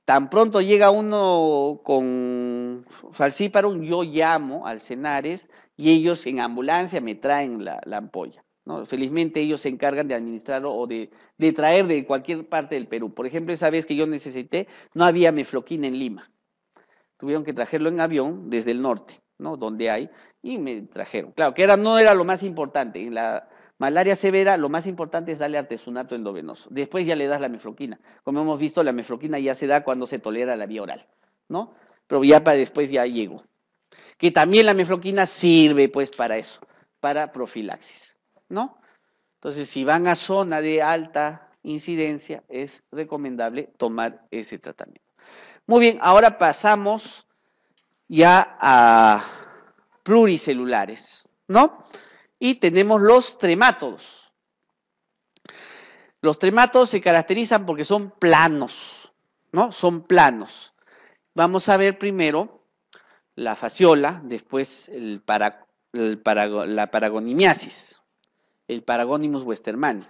Tan pronto llega uno con falciparum, yo llamo al Senares y ellos en ambulancia me traen la, ampolla. ¿no? Felizmente ellos se encargan de administrarlo o de, de, traer de cualquier parte del Perú. Por ejemplo, esa vez que yo necesité, no había mefloquina en Lima. Tuvieron que traerlo en avión desde el norte, ¿no? Donde hay, y me trajeron. Claro, que era, no era lo más importante. En la, Malaria severa, lo más importante es darle artesunato endovenoso. Después ya le das la mefloquina. Como hemos visto, la mefloquina ya se da cuando se tolera la vía oral, ¿no? Pero ya para después ya llegó. Que también la mefloquina sirve pues para eso, para profilaxis, ¿no? Entonces, si van a zona de alta incidencia, es recomendable tomar ese tratamiento. Muy bien, ahora pasamos ya a pluricelulares, ¿no? y tenemos los tremátodos. Los tremátodos se caracterizan porque son planos, ¿no? Son planos. Vamos a ver primero la fasciola, después la paragonimiasis, el paragonimus westermani.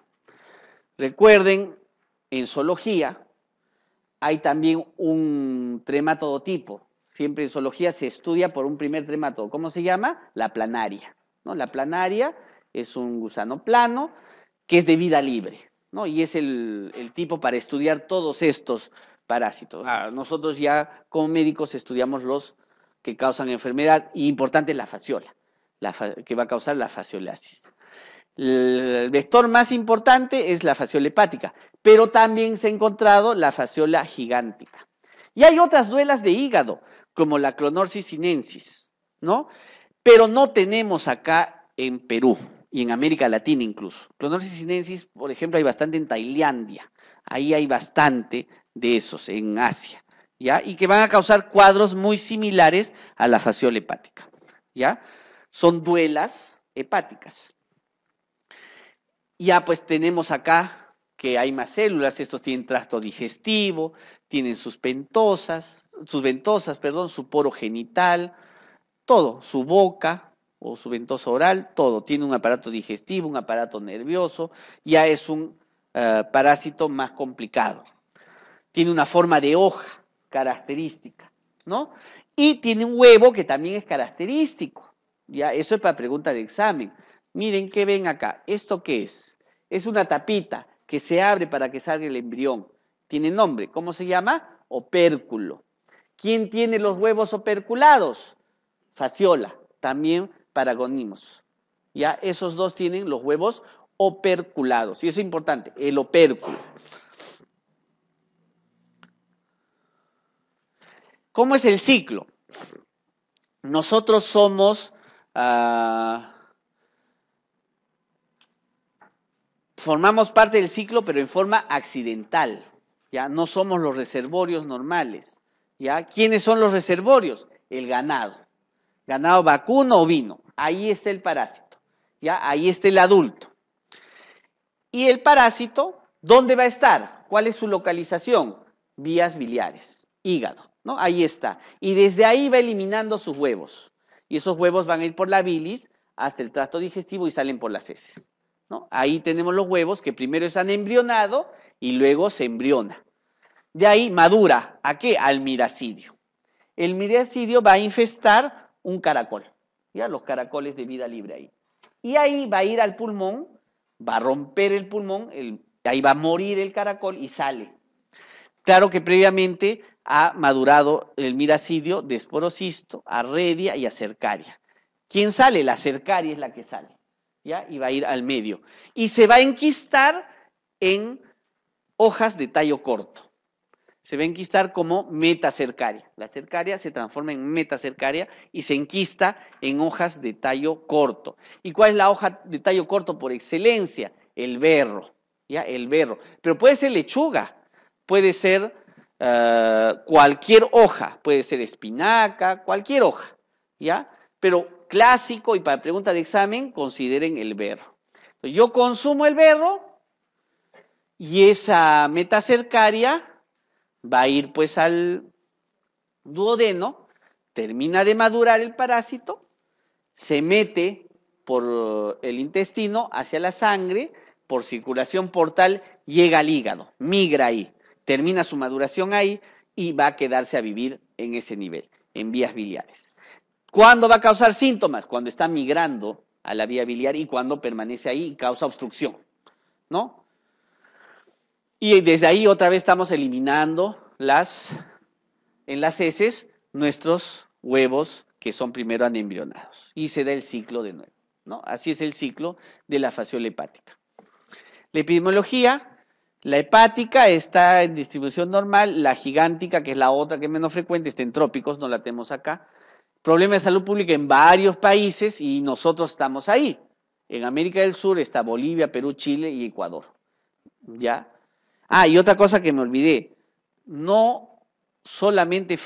Recuerden, en zoología hay también un trematodo tipo. Siempre en zoología se estudia por un primer trematodo. ¿Cómo se llama? La planaria. ¿no? La planaria es un gusano plano que es de vida libre, ¿no? Y es el, tipo para estudiar todos estos parásitos. Ah, nosotros ya como médicos estudiamos los que causan enfermedad y importante es la fasciola, que va a causar la fasciolasis. El vector más importante es la fasciola hepática, pero también se ha encontrado la fasciola gigántica. Y hay otras duelas de hígado, como la clonorsis sinensis, ¿no? pero no tenemos acá en Perú y en América Latina incluso. Clonorsis sinensis, por ejemplo, hay bastante en Tailandia, ahí hay bastante de esos en Asia, ¿ya? Y que van a causar cuadros muy similares a la fasciola hepática, ¿ya? Son duelas hepáticas. Ya pues tenemos acá que hay más células, estos tienen tracto digestivo, tienen sus ventosas, sus ventosas, perdón, su poro genital, todo, su boca o su ventosa oral, todo. Tiene un aparato digestivo, un aparato nervioso, ya es un eh, parásito más complicado. Tiene una forma de hoja característica, ¿no? Y tiene un huevo que también es característico. Ya, eso es para pregunta de examen. Miren qué ven acá. ¿Esto qué es? Es una tapita que se abre para que salga el embrión. Tiene nombre. ¿Cómo se llama? Opérculo. ¿Quién tiene los huevos operculados? Faciola, también paragonimos. Ya esos dos tienen los huevos operculados. Y eso es importante, el opérculo. ¿Cómo es el ciclo? Nosotros somos ah, formamos parte del ciclo, pero en forma accidental. Ya no somos los reservorios normales. ¿Ya quiénes son los reservorios? El ganado ganado vacuno o vino. Ahí está el parásito, ¿ya? Ahí está el adulto. Y el parásito, ¿dónde va a estar? ¿Cuál es su localización? Vías biliares, hígado, ¿no? Ahí está. Y desde ahí va eliminando sus huevos. Y esos huevos van a ir por la bilis hasta el tracto digestivo y salen por las heces. ¿no? Ahí tenemos los huevos que primero están embrionado y luego se embriona. De ahí madura, ¿a qué? Al miracidio. El miracidio va a infestar un caracol, ya los caracoles de vida libre ahí. Y ahí va a ir al pulmón, va a romper el pulmón, ahí va a morir el caracol y sale. Claro que previamente ha madurado el miracidio de esporocisto, arredia y acercaria. ¿Quién sale? La cercaria es la que sale, ¿ya? Y va a ir al medio. Y se va a enquistar en hojas de tallo corto se va a enquistar como metacercaria. La cercaria se transforma en metacercaria y se enquista en hojas de tallo corto. ¿Y cuál es la hoja de tallo corto por excelencia? El berro, ¿ya? El berro. Pero puede ser lechuga, puede ser eh, cualquier hoja, puede ser espinaca, cualquier hoja, ¿ya? Pero clásico y para pregunta de examen, consideren el berro. yo consumo el berro y esa metacercaria va a ir pues al duodeno, termina de madurar el parásito, se mete por el intestino hacia la sangre, por circulación portal, llega al hígado, migra ahí, termina su maduración ahí y va a quedarse a vivir en ese nivel, en vías biliares. ¿Cuándo va a causar síntomas? Cuando está migrando a la vía biliar y cuando permanece ahí y causa obstrucción, ¿no? Y desde ahí otra vez estamos eliminando las, en las heces nuestros huevos que son primero anembrionados. Y se da el ciclo de nuevo. ¿no? Así es el ciclo de la fasciola hepática. La epidemiología, la hepática está en distribución normal, la gigántica, que es la otra que es menos frecuente, está en trópicos, no la tenemos acá. Problema de salud pública en varios países y nosotros estamos ahí. En América del Sur está Bolivia, Perú, Chile y Ecuador. ¿Ya? Ah, y otra cosa que me olvidé. No solamente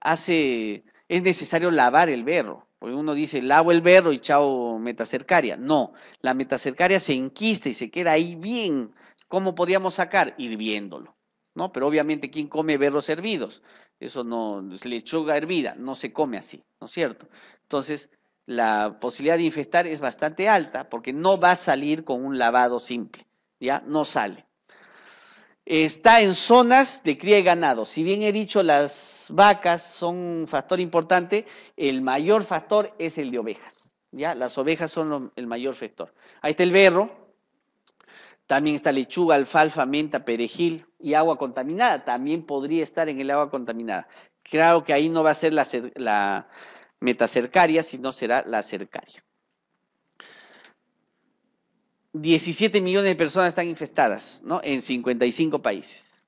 hace, es necesario lavar el berro. Porque uno dice, lavo el berro y chao metacercaria. No, la metacercaria se enquista y se queda ahí bien. ¿Cómo podíamos sacar? Hirviéndolo. ¿No? Pero obviamente, ¿quién come berros hervidos? Eso no le lechuga hervida, no se come así, ¿no es cierto? Entonces, la posibilidad de infectar es bastante alta porque no va a salir con un lavado simple, ¿ya? No sale está en zonas de cría de ganado. Si bien he dicho las vacas son un factor importante, el mayor factor es el de ovejas. ¿ya? Las ovejas son el mayor factor. Ahí está el berro, también está lechuga, alfalfa, menta, perejil y agua contaminada. También podría estar en el agua contaminada. Claro que ahí no va a ser la, la metacercaria, sino será la cercaria. 17 millones de personas están infestadas ¿no? en 55 países.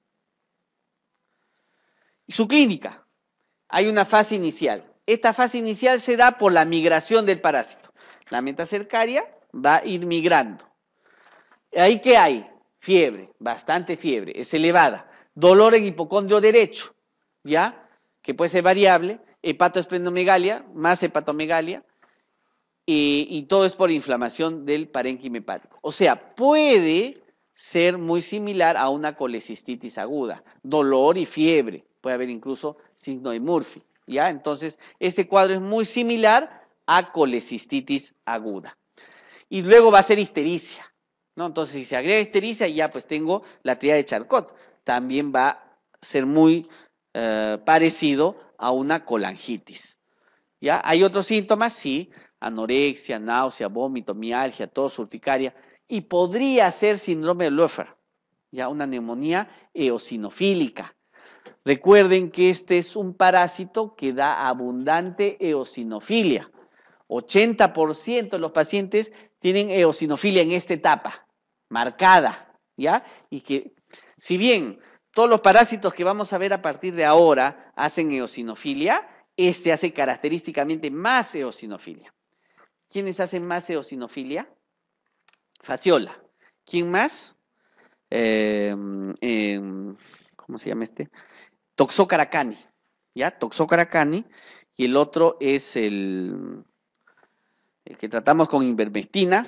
Y su clínica, hay una fase inicial. Esta fase inicial se da por la migración del parásito. La cercaria va a ir migrando. ¿Ahí qué hay? Fiebre, bastante fiebre, es elevada. Dolor en hipocondrio derecho, ¿ya? Que puede ser variable. Hepatoesplendomegalia, más hepatomegalia eh, y todo es por inflamación del parénquima hepático. O sea, puede ser muy similar a una colecistitis aguda, dolor y fiebre, puede haber incluso signo de Murphy, ¿ya? Entonces, este cuadro es muy similar a colecistitis aguda. Y luego va a ser histericia, ¿no? Entonces, si se agrega histericia, ya pues tengo la tría de Charcot. También va a ser muy eh, parecido a una colangitis. ¿Ya? ¿Hay otros síntomas? Sí, anorexia, náusea, vómito, mialgia, tos, urticaria y podría ser síndrome de Löfer, ya una neumonía eosinofílica. Recuerden que este es un parásito que da abundante eosinofilia. 80% de los pacientes tienen eosinofilia en esta etapa, marcada, ¿ya? Y que, si bien todos los parásitos que vamos a ver a partir de ahora hacen eosinofilia, este hace característicamente más eosinofilia. ¿Quiénes hacen más eosinofilia? Faciola. ¿Quién más? Em, em, ¿Cómo se llama este? Toxocaracani. ¿Ya? Toxocaracani. Y el otro es el, el que tratamos con invermectina,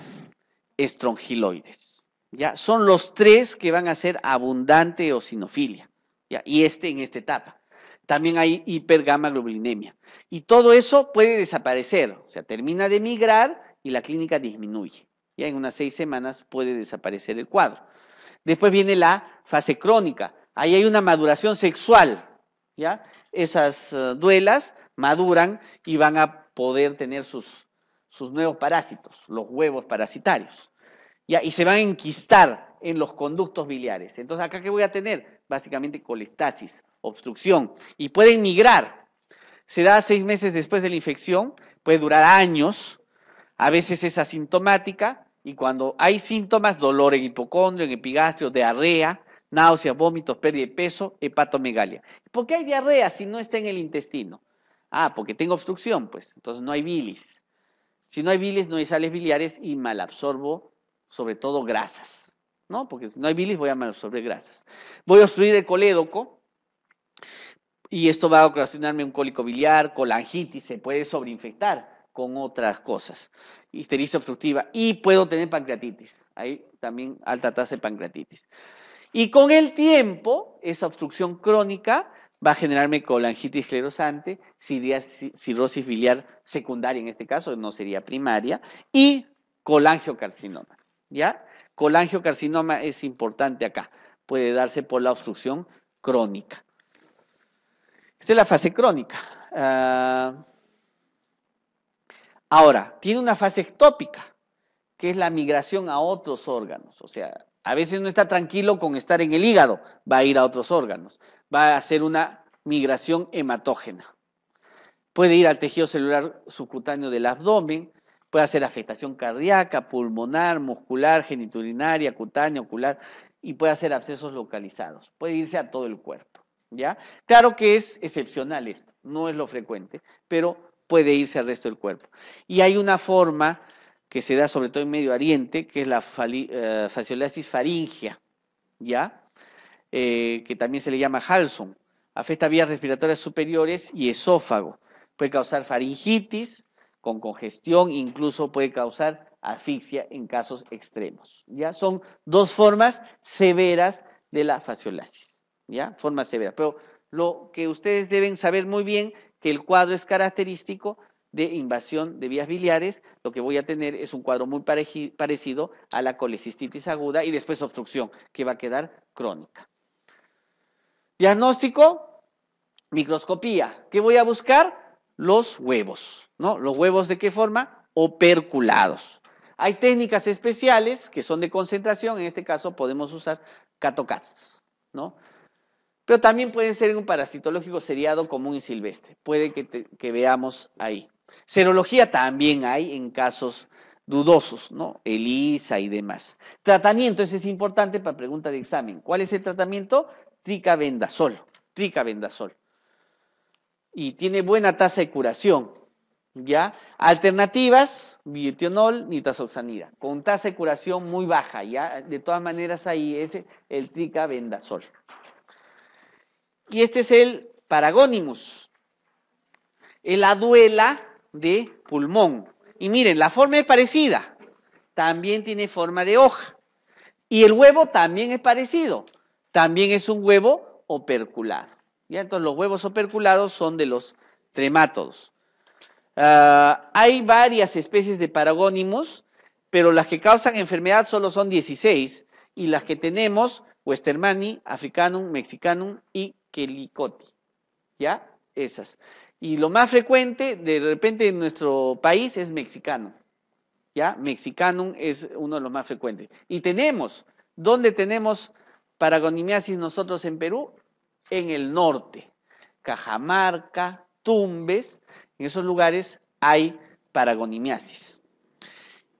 estrongiloides. ¿Ya? Son los tres que van a ser abundante eosinofilia. ¿ya? Y este en esta etapa también hay hipergama globulinemia. Y todo eso puede desaparecer, o sea, termina de migrar y la clínica disminuye. Ya en unas seis semanas puede desaparecer el cuadro. Después viene la fase crónica. Ahí hay una maduración sexual. ¿ya? Esas eh, duelas maduran y van a poder tener sus, nuevos parásitos, los huevos parasitarios. ¿ya? Y se van a enquistar en los conductos biliares. Entonces, ¿acá qué voy a tener? Básicamente colestasis obstrucción y pueden migrar. Se da seis meses después de la infección, puede durar años, a veces es asintomática y cuando hay síntomas, dolor en hipocondrio, en epigastrio, diarrea, náuseas, vómitos, pérdida de peso, hepatomegalia. ¿Por qué hay diarrea si no está en el intestino? Ah, porque tengo obstrucción, pues, entonces no hay bilis. Si no hay bilis, no hay sales biliares y malabsorbo, sobre todo grasas, ¿no? Porque si no hay bilis, voy a malabsorber grasas. Voy a obstruir el colédoco, y esto va a ocasionarme un cólico biliar, colangitis, se puede sobreinfectar con otras cosas, histericia obstructiva y puedo tener pancreatitis. Ahí también alta tasa de pancreatitis. Y con el tiempo, esa obstrucción crónica va a generarme colangitis esclerosante, cirrosis biliar secundaria en este caso, no sería primaria, y colangiocarcinoma. ¿Ya? Colangiocarcinoma es importante acá, puede darse por la obstrucción crónica. Esta es la fase crónica. Ah, ahora, tiene una fase ectópica, que es la migración a otros órganos. O sea, a veces no está tranquilo con estar en el hígado, va a ir a otros órganos, va a hacer una migración hematógena. Puede ir al tejido celular subcutáneo del abdomen, puede hacer afectación cardíaca, pulmonar, muscular, geniturinaria, cutánea, ocular, y puede hacer abscesos localizados. Puede irse a todo el cuerpo. Claro que es excepcional esto, no es lo frecuente, pero puede irse al resto del cuerpo. Y hay una forma que se da sobre todo en Medio Oriente, que es la eh, faringia, ¿ya? Eh, que también se le llama Halson. Afecta vías respiratorias superiores y esófago. Puede causar faringitis con congestión, incluso puede causar asfixia en casos extremos. Ya son dos formas severas de la fasciolasis. ¿ya? Forma severa. Pero lo que ustedes deben saber muy bien, que el cuadro es característico de invasión de vías biliares, lo que voy a tener es un cuadro muy parecido a la colecistitis aguda y después obstrucción, que va a quedar crónica. Diagnóstico, microscopía. ¿Qué voy a buscar? Los huevos, ¿no? ¿Los huevos de qué forma? Operculados. Hay técnicas especiales que son de concentración, en este caso podemos usar catocats, ¿no? Pero también pueden ser un parasitológico seriado común y silvestre. Puede que, veamos ahí. Serología también hay en casos dudosos, ¿no? ELISA y demás. Tratamiento, ese es importante para pregunta de examen. ¿Cuál es el tratamiento? Tricabendazol. Tricabendazol. Y tiene buena tasa de curación. ¿Ya? Alternativas, bietionol, nitazoxanida, con tasa de curación muy baja, ¿ya? De todas maneras ahí es el tricabendazol. Y este es el paragonimus, el aduela de pulmón. Y miren, la forma es parecida, también tiene forma de hoja. Y el huevo también es parecido, también es un huevo operculado. ¿Ya? Entonces los huevos operculados son de los tremátodos. Ah, hay varias especies de paragonimus, pero las que causan enfermedad solo son 16 y las que tenemos, Westermani, Africanum, Mexicanum y quelicoti. ¿Ya? Esas. Y lo más frecuente, de repente, en nuestro país es mexicano. ¿Ya? Mexicanum es uno de los más frecuentes. Y tenemos, ¿dónde tenemos paragonimiasis nosotros en Perú? En el norte. Cajamarca, Tumbes, en esos lugares hay paragonimiasis.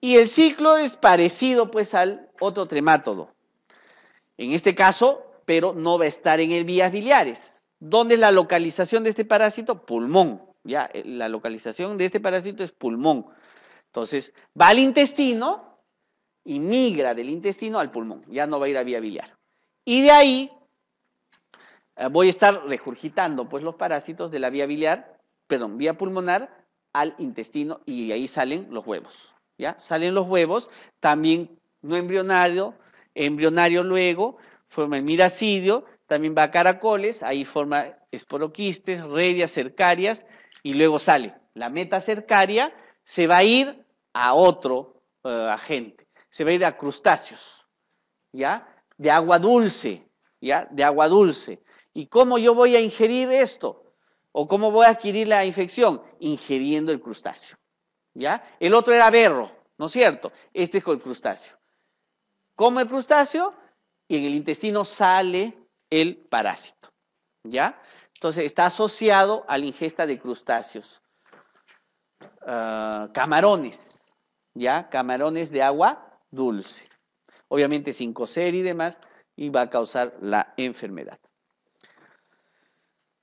Y el ciclo es parecido pues al otro tremátodo. En este caso, pero no va a estar en el vías biliares. ¿Dónde es la localización de este parásito? Pulmón. Ya, eh, la localización de este parásito es pulmón. Entonces, va al intestino y migra del intestino al pulmón. Ya no va a ir a vía biliar. Y de ahí eh, voy a estar regurgitando pues, los parásitos de la vía biliar, perdón, vía pulmonar al intestino y de ahí salen los huevos. ¿Ya? Salen los huevos, también no embrionario, embrionario luego, forma el miracidio, también va a caracoles, ahí forma esporoquistes, redias cercarias y luego sale. La meta cercaria se va a ir a otro eh, agente, se va a ir a crustáceos, ¿ya? De agua dulce, ¿ya? De agua dulce. ¿Y cómo yo voy a ingerir esto? ¿O cómo voy a adquirir la infección? Ingiriendo el crustáceo, ¿ya? El otro era berro, ¿no es cierto? Este es con el crustáceo. ¿Cómo el crustáceo? y en el intestino sale el parásito. ¿Ya? Entonces está asociado a la ingesta de crustáceos. Ah, camarones, ¿ya? Camarones de agua dulce. Obviamente sin cocer y demás, y va a causar la enfermedad.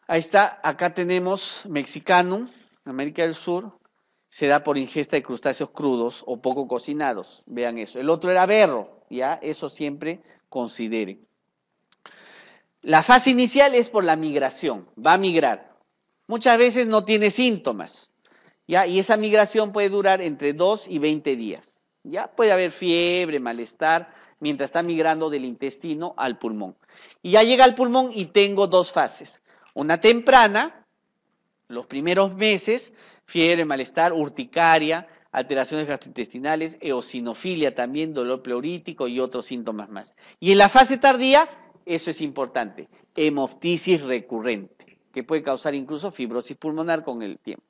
Ahí está, acá tenemos mexicano, América del Sur, se da por ingesta de crustáceos crudos o poco cocinados, vean eso. El otro era berro, ¿ya? Eso siempre considere. La fase inicial es por la migración, va a migrar. Muchas veces no tiene síntomas, ¿ya? Y esa migración puede durar entre 2 y 20 días, ¿ya? Puede haber fiebre, malestar, mientras está migrando del intestino al pulmón. Y ya llega al pulmón y tengo dos fases. Una temprana, los primeros meses, fiebre, malestar, urticaria, alteraciones gastrointestinales, eosinofilia también, dolor pleurítico y otros síntomas más. Y en la fase tardía, eso es importante, hemoptisis recurrente, que puede causar incluso fibrosis pulmonar con el tiempo.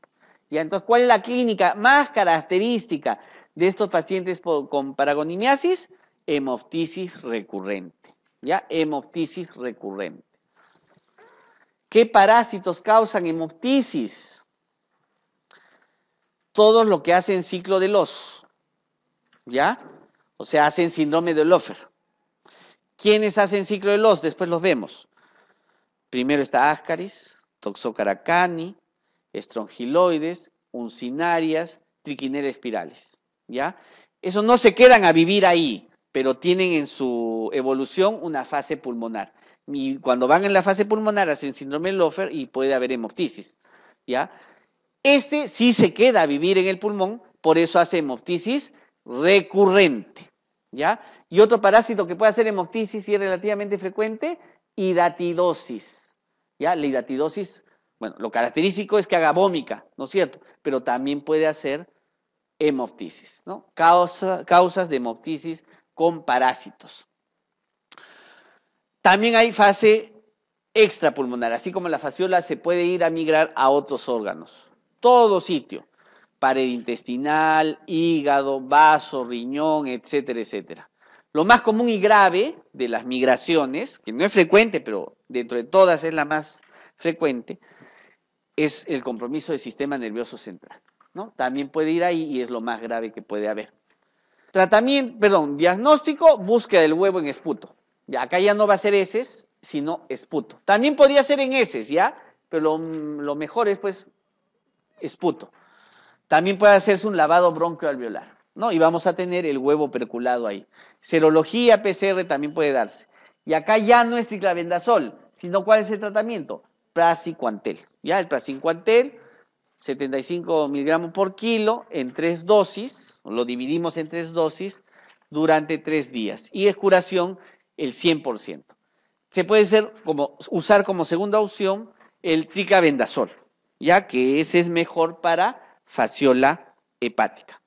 ¿Ya? Entonces, ¿cuál es la clínica más característica de estos pacientes con paragonimiasis? Hemoptisis recurrente, ¿ya? Hemoptisis recurrente. ¿Qué parásitos causan hemoptisis? todos lo que hacen ciclo de los, ¿ya? O sea, hacen síndrome de Lofer. ¿Quiénes hacen ciclo de los? Después los vemos. Primero está Ascaris, Toxocaracani, Estrongiloides, Uncinarias, Triquinera espirales, ¿ya? Esos no se quedan a vivir ahí, pero tienen en su evolución una fase pulmonar. Y cuando van en la fase pulmonar hacen síndrome de Lofer y puede haber hemoptisis, ¿ya? Este sí se queda a vivir en el pulmón, por eso hace hemoptisis recurrente. ¿ya? Y otro parásito que puede hacer hemoptisis y es relativamente frecuente, hidatidosis. ¿ya? La hidatidosis, bueno, lo característico es que haga vómica, ¿no es cierto? Pero también puede hacer hemoptisis, ¿no? causas de hemoptisis con parásitos. También hay fase extrapulmonar, así como la fasciola se puede ir a migrar a otros órganos todo sitio, pared intestinal, hígado, vaso, riñón, etcétera, etcétera. Lo más común y grave de las migraciones, que no es frecuente, pero dentro de todas es la más frecuente, es el compromiso del sistema nervioso central. ¿no? También puede ir ahí y es lo más grave que puede haber. Tratamiento, perdón, diagnóstico, búsqueda del huevo en esputo. Ya, acá ya no va a ser heces, sino esputo. También podría ser en heces, ¿ya? Pero lo mejor es pues esputo. También puede hacerse un lavado bronquioalveolar, ¿no? Y vamos a tener el huevo perculado ahí. Serología PCR también puede darse. Y acá ya no es triclavendazol, sino cuál es el tratamiento. Praziquantel. Ya, el praziquantel, 75 miligramos por kilo en tres dosis, lo dividimos en tres dosis durante tres días. Y es curación el 100%. Se puede ser como, usar como segunda opción el triclavendazol ya que ese es mejor para fasciola hepática.